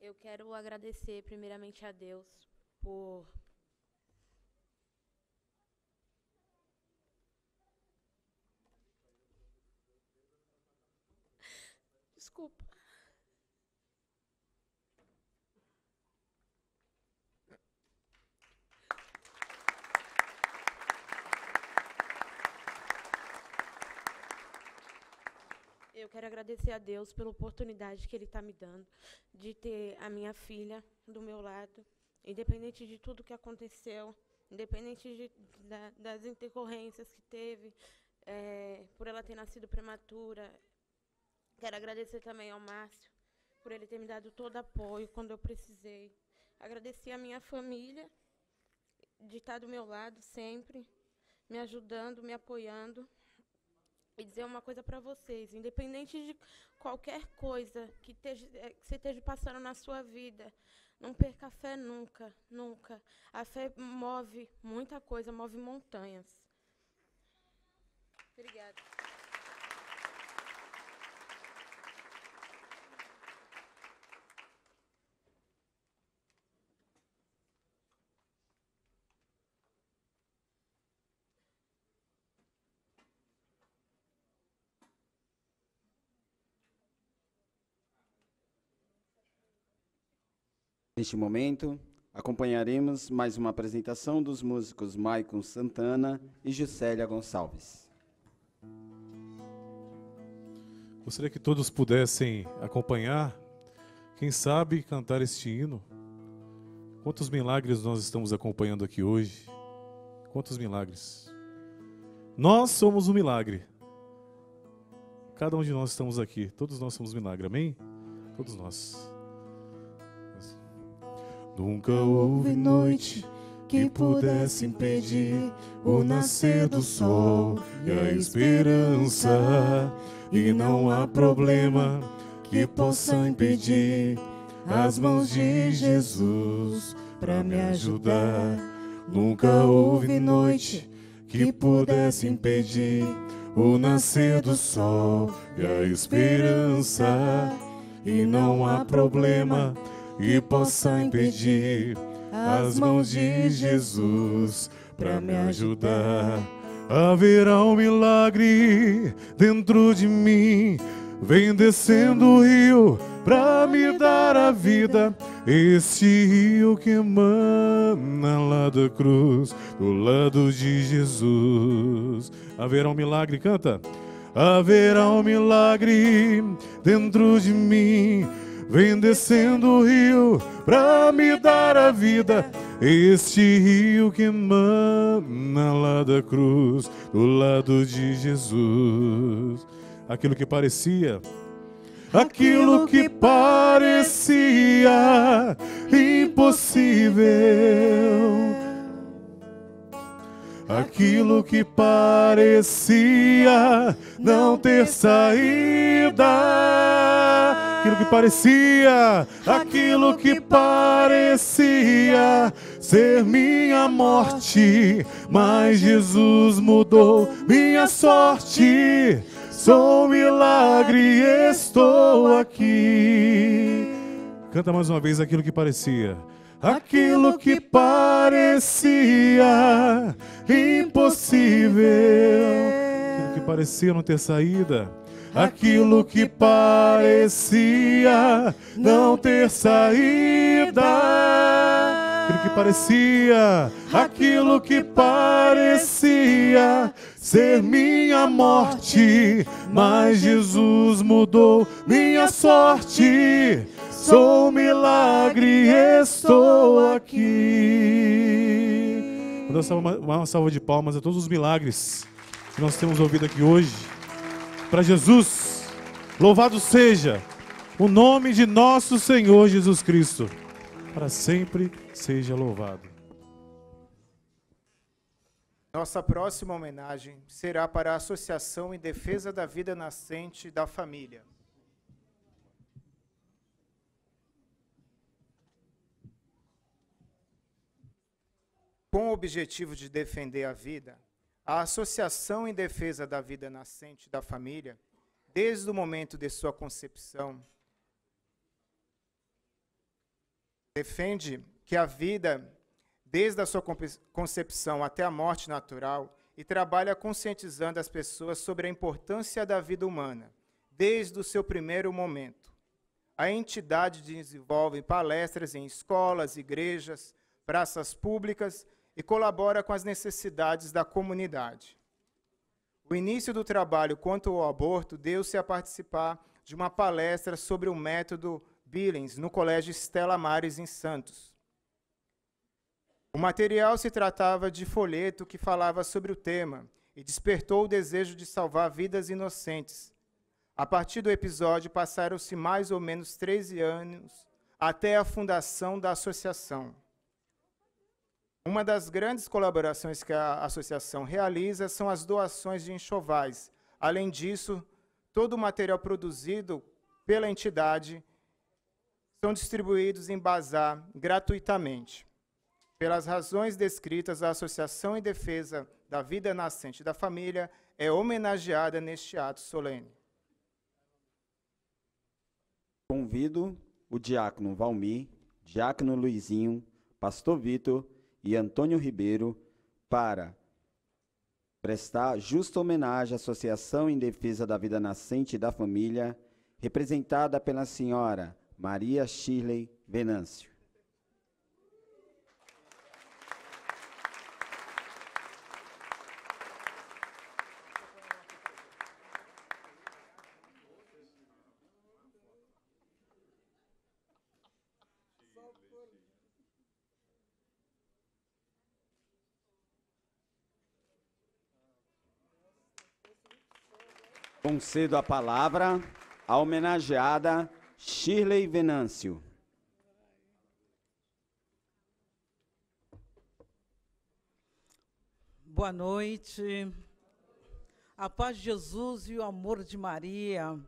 Eu quero agradecer primeiramente a Deus por Desculpa. quero agradecer a Deus pela oportunidade que Ele está me dando de ter a minha filha do meu lado, independente de tudo que aconteceu, independente de, da, das intercorrências que teve, é, por ela ter nascido prematura. Quero agradecer também ao Márcio por ele ter me dado todo apoio quando eu precisei. Agradecer à minha família de estar do meu lado sempre, me ajudando, me apoiando e dizer uma coisa para vocês, independente de qualquer coisa que, esteja, é, que você esteja passando na sua vida, não perca a fé nunca, nunca. A fé move muita coisa, move montanhas. Obrigada. Neste momento, acompanharemos mais uma apresentação dos músicos Maicon Santana e Gisélia Gonçalves. Gostaria que todos pudessem acompanhar, quem sabe cantar este hino. Quantos milagres nós estamos acompanhando aqui hoje? Quantos milagres? Nós somos um milagre. Cada um de nós estamos aqui, todos nós somos um milagre, amém? Todos nós. Nunca houve noite que pudesse impedir o nascer do sol e a esperança. E não há problema que possa impedir as mãos de Jesus para me ajudar. Nunca houve noite que pudesse impedir o nascer do sol e a esperança. E não há problema que e possa impedir as mãos de Jesus para me ajudar. Haverá um milagre dentro de mim, vem descendo o rio para me dar a vida. Esse rio que emana lá da cruz, do lado de Jesus. Haverá um milagre, canta. Haverá um milagre dentro de mim Vem descendo o rio pra me dar a vida. Este rio que emana lá da cruz, do lado de Jesus. Aquilo que parecia aquilo que parecia impossível. Aquilo que parecia não ter saída Aquilo que parecia, aquilo que parecia ser minha morte, mas Jesus mudou minha sorte. Sou um milagre, estou aqui. Canta mais uma vez aquilo que parecia. Aquilo que parecia impossível, aquilo que parecia não ter saída, aquilo que parecia não ter saída. Aquilo que parecia, aquilo que parecia ser minha morte, mas Jesus mudou minha sorte. Sou um milagre, estou aqui. Vou dar uma, uma salva de palmas a todos os milagres que nós temos ouvido aqui hoje para Jesus. Louvado seja o nome de nosso Senhor Jesus Cristo. Para sempre seja louvado. Nossa próxima homenagem será para a Associação em Defesa da Vida Nascente da Família. Com o objetivo de defender a vida, a Associação em Defesa da Vida Nascente da Família, desde o momento de sua concepção, defende que a vida, desde a sua concepção até a morte natural, e trabalha conscientizando as pessoas sobre a importância da vida humana, desde o seu primeiro momento. A entidade desenvolve palestras em escolas, igrejas, praças públicas e colabora com as necessidades da comunidade. O início do trabalho quanto ao aborto deu-se a participar de uma palestra sobre o método Billings no Colégio Estela Mares, em Santos. O material se tratava de folheto que falava sobre o tema e despertou o desejo de salvar vidas inocentes. A partir do episódio, passaram-se mais ou menos 13 anos até a fundação da associação. Uma das grandes colaborações que a associação realiza são as doações de enxovais. Além disso, todo o material produzido pela entidade são distribuídos em bazar gratuitamente. Pelas razões descritas, a Associação em Defesa da Vida Nascente da Família é homenageada neste ato solene. Convido o diácono Valmir, diácono Luizinho, pastor Vitor e Antônio Ribeiro para prestar justa homenagem à Associação em Defesa da Vida Nascente e da Família, representada pela senhora Maria Shirley Venâncio. Concedo a palavra à homenageada Shirley Venâncio. Boa noite. A paz de Jesus e o amor de Maria.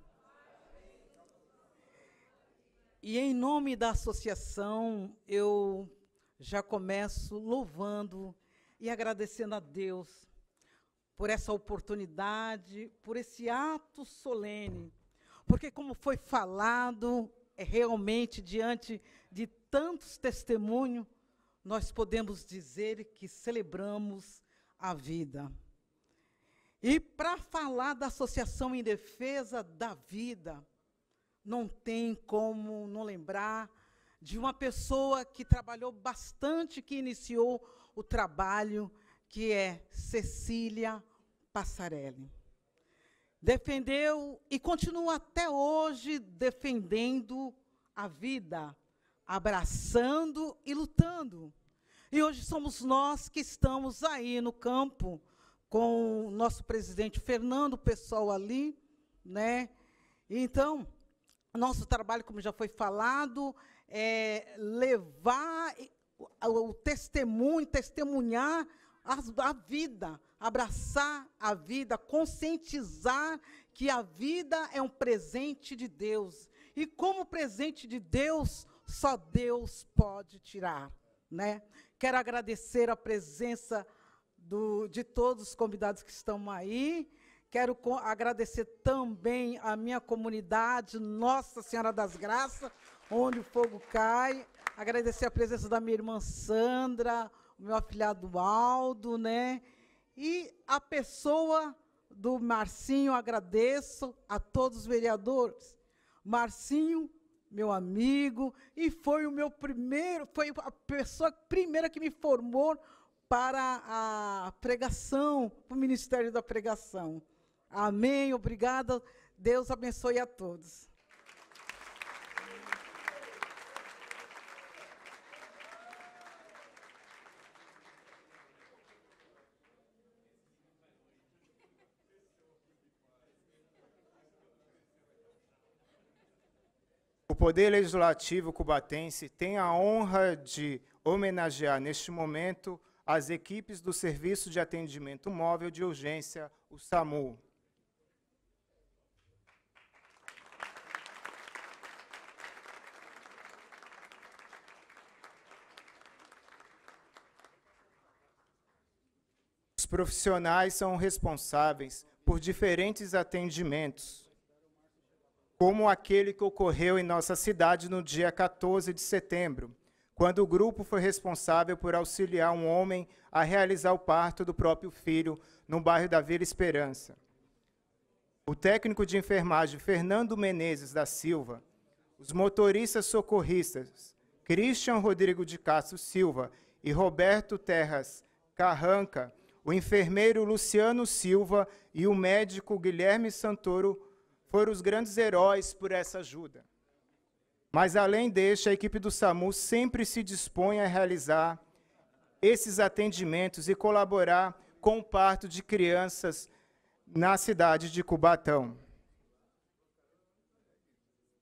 E em nome da associação, eu já começo louvando e agradecendo a Deus por essa oportunidade, por esse ato solene. Porque, como foi falado, é realmente diante de tantos testemunhos, nós podemos dizer que celebramos a vida. E para falar da Associação em Defesa da Vida, não tem como não lembrar de uma pessoa que trabalhou bastante, que iniciou o trabalho que é Cecília Passarelli. Defendeu e continua até hoje defendendo a vida, abraçando e lutando. E hoje somos nós que estamos aí no campo com o nosso presidente Fernando, o pessoal ali, né? Então, nosso trabalho, como já foi falado, é levar o testemunho, testemunhar a, a vida, abraçar a vida, conscientizar que a vida é um presente de Deus. E como presente de Deus, só Deus pode tirar, né? Quero agradecer a presença do, de todos os convidados que estão aí. Quero agradecer também a minha comunidade, Nossa Senhora das Graças, onde o fogo cai. Agradecer a presença da minha irmã Sandra, meu afilhado Aldo, né? E a pessoa do Marcinho, agradeço a todos os vereadores. Marcinho, meu amigo, e foi o meu primeiro, foi a pessoa primeira que me formou para a pregação, para o Ministério da Pregação. Amém, obrigada. Deus abençoe a todos. O Poder Legislativo Cubatense tem a honra de homenagear neste momento as equipes do Serviço de Atendimento Móvel de Urgência, o SAMU. Os profissionais são responsáveis por diferentes atendimentos, como aquele que ocorreu em nossa cidade no dia 14 de setembro, quando o grupo foi responsável por auxiliar um homem a realizar o parto do próprio filho no bairro da Vila Esperança. O técnico de enfermagem Fernando Menezes da Silva, os motoristas socorristas Christian Rodrigo de Castro Silva e Roberto Terras Carranca, o enfermeiro Luciano Silva e o médico Guilherme Santoro foram os grandes heróis por essa ajuda. Mas, além deste, a equipe do SAMU sempre se dispõe a realizar esses atendimentos e colaborar com o parto de crianças na cidade de Cubatão.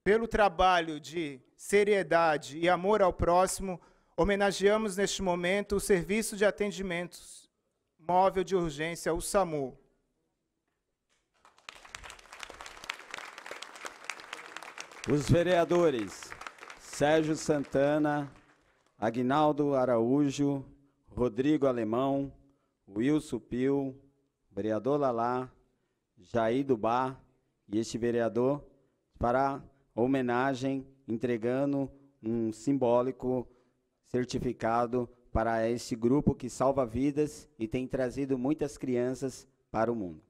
Pelo trabalho de seriedade e amor ao próximo, homenageamos neste momento o Serviço de Atendimentos Móvel de Urgência, o SAMU. Os vereadores Sérgio Santana, Agnaldo Araújo, Rodrigo Alemão, Wilson Pio, vereador Lalá, Jair Dubá e este vereador para homenagem entregando um simbólico certificado para esse grupo que salva vidas e tem trazido muitas crianças para o mundo.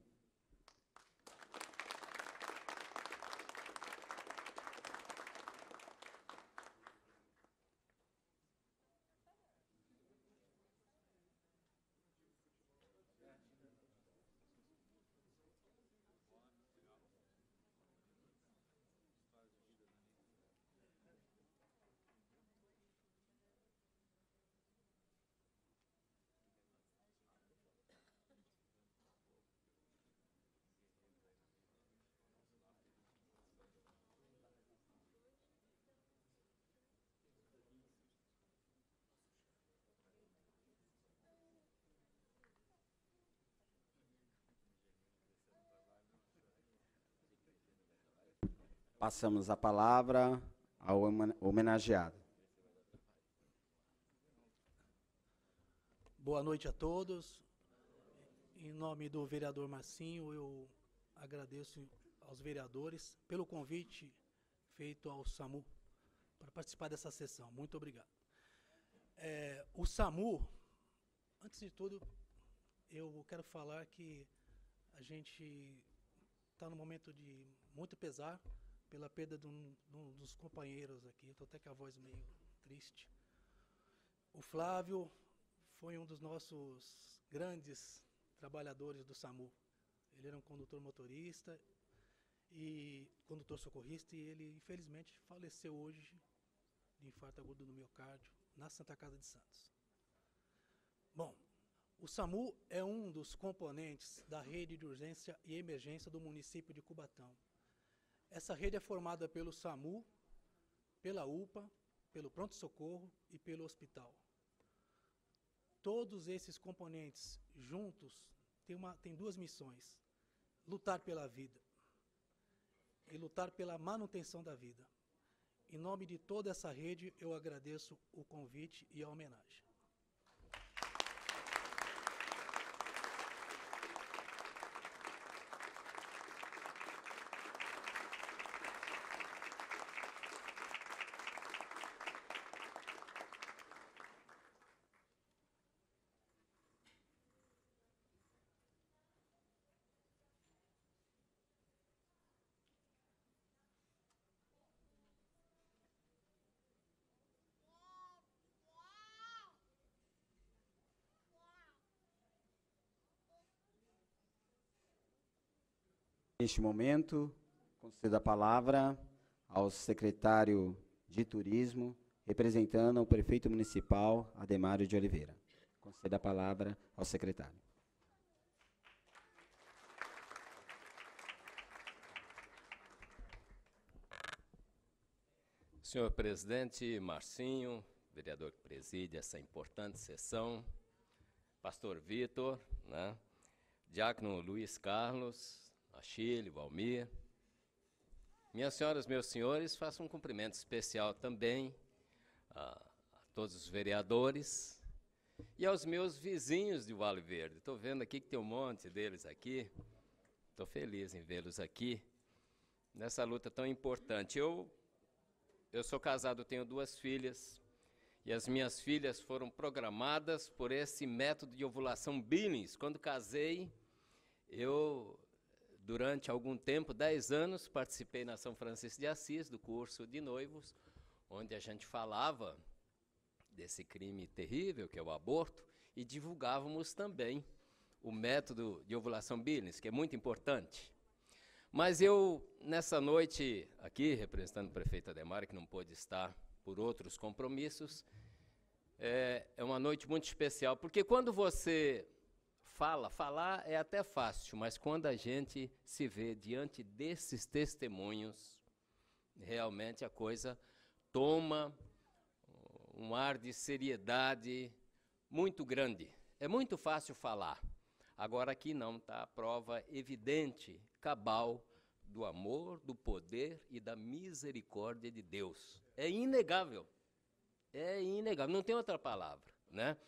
Passamos a palavra ao homenageado. Boa noite a todos. Em nome do vereador Marcinho, eu agradeço aos vereadores pelo convite feito ao SAMU para participar dessa sessão. Muito obrigado. É, o SAMU, antes de tudo, eu quero falar que a gente está num momento de muito pesar pela perda de um, de um dos companheiros aqui. Estou até com a voz meio triste. O Flávio foi um dos nossos grandes trabalhadores do SAMU. Ele era um condutor motorista e condutor socorrista e ele infelizmente faleceu hoje de infarto agudo do miocárdio na Santa Casa de Santos. Bom, o SAMU é um dos componentes da rede de urgência e emergência do município de Cubatão essa rede é formada pelo SAMU, pela UPA, pelo pronto-socorro e pelo hospital. Todos esses componentes juntos têm, uma, têm duas missões: lutar pela vida e lutar pela manutenção da vida. Em nome de toda essa rede, eu agradeço o convite e a homenagem. Neste momento, conceda a palavra ao secretário de Turismo, representando o prefeito municipal, Ademário de Oliveira. Conceda a palavra ao secretário. Senhor presidente Marcinho, vereador que preside essa importante sessão, pastor Vitor, né? Diácono Luiz Carlos, a Chile, Valmir. Minhas senhoras, meus senhores, faço um cumprimento especial também a, a todos os vereadores e aos meus vizinhos de Vale Verde. Estou vendo aqui que tem um monte deles aqui. Estou feliz em vê-los aqui nessa luta tão importante. Eu, eu sou casado, tenho duas filhas, e as minhas filhas foram programadas por esse método de ovulação Billings. Quando casei, eu Durante algum tempo, 10 anos, participei na São Francisco de Assis, do curso de noivos, onde a gente falava desse crime terrível, que é o aborto, e divulgávamos também o método de ovulação Billings, que é muito importante. Mas eu, nessa noite aqui, representando o prefeito Ademar, que não pôde estar por outros compromissos, é, é uma noite muito especial, porque quando você fala, falar é até fácil, mas quando a gente se vê diante desses testemunhos, realmente a coisa toma um ar de seriedade muito grande. É muito fácil falar. Agora aqui não está a prova evidente, cabal do amor, do poder e da misericórdia de Deus. É inegável. É inegável, não tem outra palavra, né?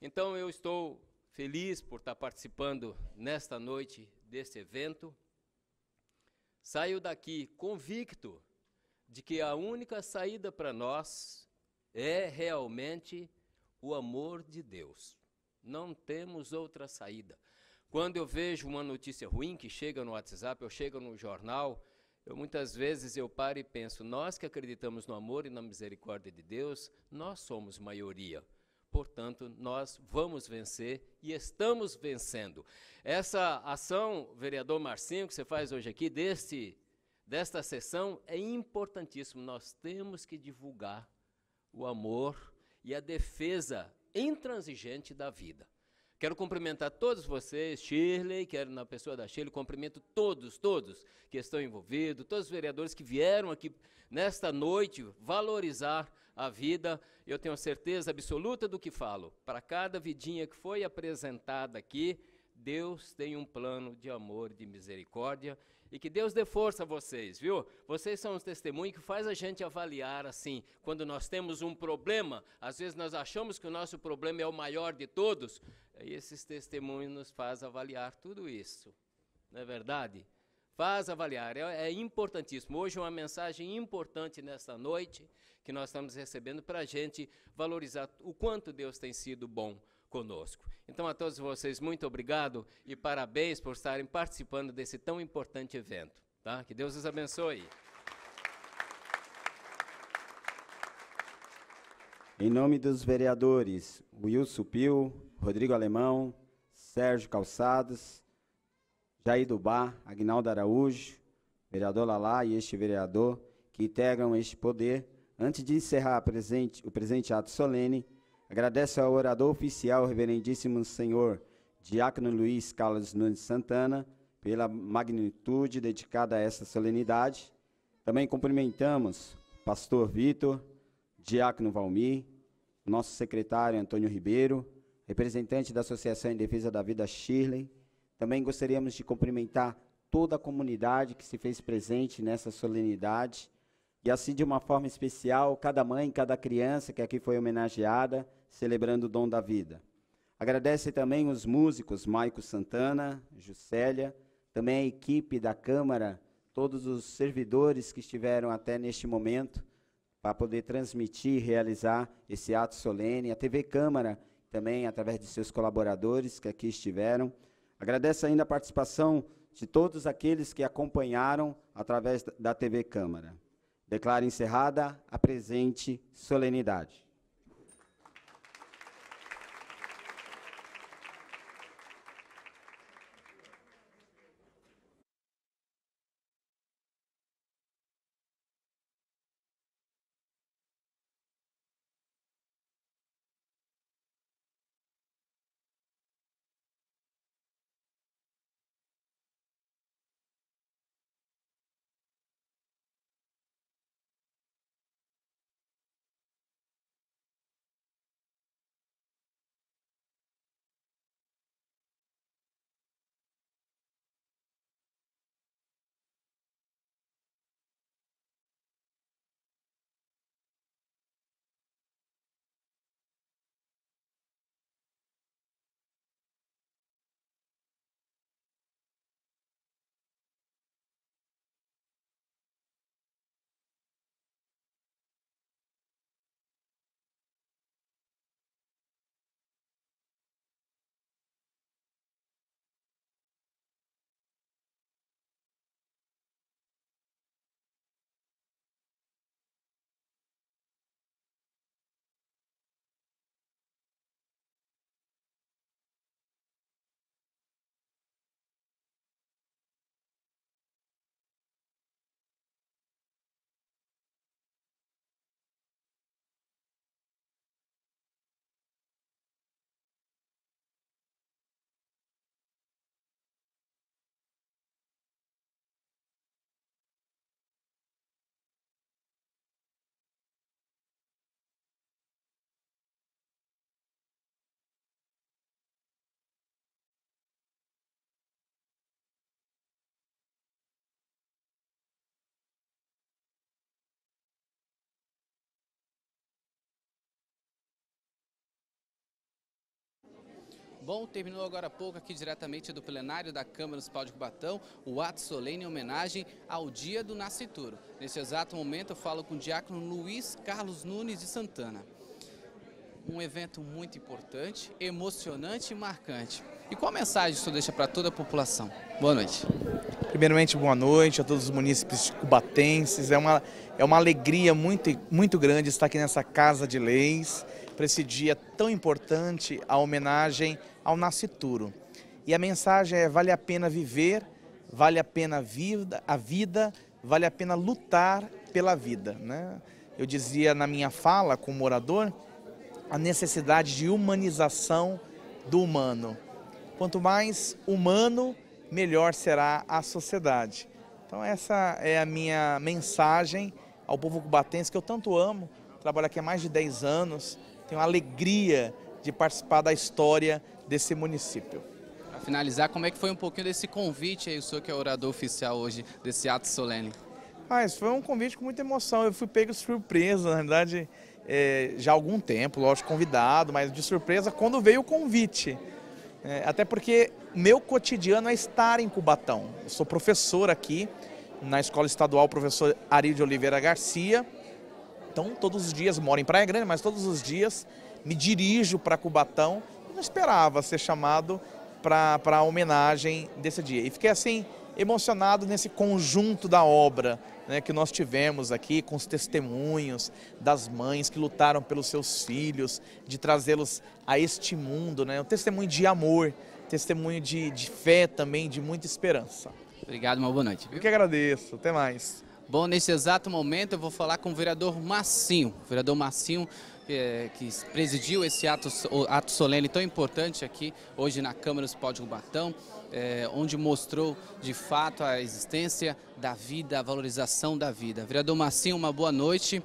Então eu estou feliz por estar participando nesta noite deste evento. Saio daqui convicto de que a única saída para nós é realmente o amor de Deus. Não temos outra saída. Quando eu vejo uma notícia ruim que chega no WhatsApp, eu chego no jornal, eu, muitas vezes eu paro e penso, nós que acreditamos no amor e na misericórdia de Deus, nós somos maioria portanto, nós vamos vencer e estamos vencendo. Essa ação, vereador Marcinho, que você faz hoje aqui, deste, desta sessão, é importantíssimo. Nós temos que divulgar o amor e a defesa intransigente da vida. Quero cumprimentar todos vocês, Shirley, quero na pessoa da Shirley, cumprimento todos, todos que estão envolvidos, todos os vereadores que vieram aqui nesta noite valorizar a vida, eu tenho certeza absoluta do que falo. Para cada vidinha que foi apresentada aqui, Deus tem um plano de amor, de misericórdia, e que Deus dê força a vocês, viu? Vocês são os testemunhos que faz a gente avaliar assim, quando nós temos um problema, às vezes nós achamos que o nosso problema é o maior de todos, e esses testemunhos nos faz avaliar tudo isso. Não é verdade? Faz avaliar, é, é importantíssimo. Hoje, uma mensagem importante nesta noite que nós estamos recebendo para a gente valorizar o quanto Deus tem sido bom conosco. Então, a todos vocês, muito obrigado e parabéns por estarem participando desse tão importante evento. Tá? Que Deus os abençoe. Em nome dos vereadores Wilson Pio, Rodrigo Alemão, Sérgio Calçados, Jair do Bar, Agnaldo Araújo, vereador Lalá e este vereador, que integram este poder, antes de encerrar presente, o presente ato solene, agradeço ao orador oficial, reverendíssimo senhor Diácono Luiz Carlos Nunes Santana, pela magnitude dedicada a essa solenidade. Também cumprimentamos pastor Vitor, diácono Valmir, nosso secretário Antônio Ribeiro, representante da Associação em Defesa da Vida Shirley, também gostaríamos de cumprimentar toda a comunidade que se fez presente nessa solenidade. E assim, de uma forma especial, cada mãe, cada criança que aqui foi homenageada, celebrando o dom da vida. Agradece também os músicos Maico Santana, Juscelia, também a equipe da Câmara, todos os servidores que estiveram até neste momento para poder transmitir e realizar esse ato solene, a TV Câmara também, através de seus colaboradores que aqui estiveram, Agradeço ainda a participação de todos aqueles que acompanharam através da TV Câmara. Declaro encerrada a presente solenidade. Bom, terminou agora há pouco aqui diretamente do plenário da Câmara Municipal de Cubatão o ato solene em homenagem ao Dia do Nascituro. Nesse exato momento eu falo com o diácono Luiz Carlos Nunes de Santana. Um evento muito importante, emocionante e marcante. E qual mensagem isso deixa para toda a população? Boa noite. Primeiramente, boa noite a todos os munícipes cubatenses. É uma, é uma alegria muito, muito grande estar aqui nessa Casa de Leis para esse dia tão importante, a homenagem ao nascituro. E a mensagem é: vale a pena viver, vale a pena vida, a vida, vale a pena lutar pela vida. Né? Eu dizia na minha fala com o morador a necessidade de humanização do humano. Quanto mais humano, melhor será a sociedade. Então essa é a minha mensagem ao povo cubatense que eu tanto amo, trabalho aqui há mais de 10 anos, tenho a alegria de participar da história desse município. Para finalizar, como é que foi um pouquinho desse convite aí, o senhor que é orador oficial hoje, desse ato solene? Ah, isso foi um convite com muita emoção, eu fui pego surpreso, surpresa, na verdade, é, já há algum tempo, lógico, convidado, mas de surpresa quando veio o convite. É, até porque meu cotidiano é estar em Cubatão. Eu sou professor aqui na Escola Estadual Professor Ari de Oliveira Garcia. Então, todos os dias moro em Praia Grande, mas todos os dias me dirijo para Cubatão não esperava ser chamado para a homenagem desse dia. E fiquei assim emocionado nesse conjunto da obra né, que nós tivemos aqui, com os testemunhos das mães que lutaram pelos seus filhos, de trazê-los a este mundo, né, um testemunho de amor, testemunho de, de fé também, de muita esperança. Obrigado, uma boa noite. Viu? Eu que agradeço, até mais. Bom, nesse exato momento eu vou falar com o vereador Massinho. O vereador Massinho que, que presidiu esse ato, ato solene tão importante aqui hoje na Câmara do de Rubatão, é, eh, onde mostrou de fato a existência da vida, a valorização da vida. Vereador Marcinho, uma boa noite.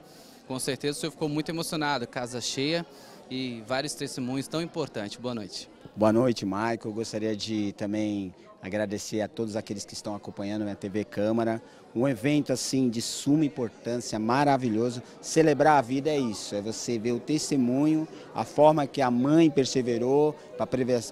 Com certeza o senhor ficou muito emocionado, casa cheia e vários testemunhos tão importantes. Boa noite. Boa noite, Maico. Eu gostaria de também agradecer a todos aqueles que estão acompanhando a TV Câmara, um evento assim de suma importância, maravilhoso. Celebrar a vida é isso, é você ver o testemunho, a forma que a mãe perseverou para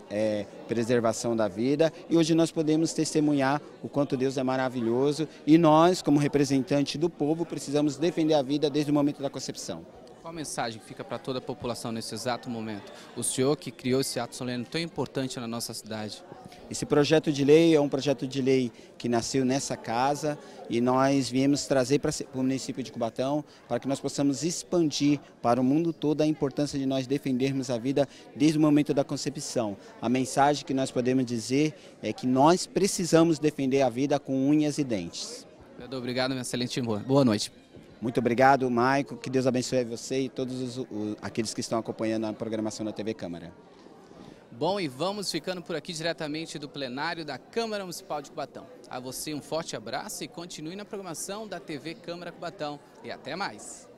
é, preservação da vida. E hoje nós podemos testemunhar o quanto Deus é maravilhoso. E nós, como representante do povo, precisamos defender a vida desde o momento da concepção. Qual mensagem fica para toda a população nesse exato momento? O senhor que criou esse ato solene tão importante na nossa cidade. Esse projeto de lei é um projeto de lei que nasceu nessa casa e nós viemos trazer para o município de Cubatão para que nós possamos expandir para o mundo todo a importância de nós defendermos a vida desde o momento da concepção. A mensagem que nós podemos dizer é que nós precisamos defender a vida com unhas e dentes. Obrigado, meu excelente irmão. Boa noite. Muito obrigado, Maico. Que Deus abençoe você e todos os, os, aqueles que estão acompanhando a programação da TV Câmara. Bom, e vamos ficando por aqui diretamente do plenário da Câmara Municipal de Cubatão. A você um forte abraço e continue na programação da TV Câmara Cubatão. E até mais!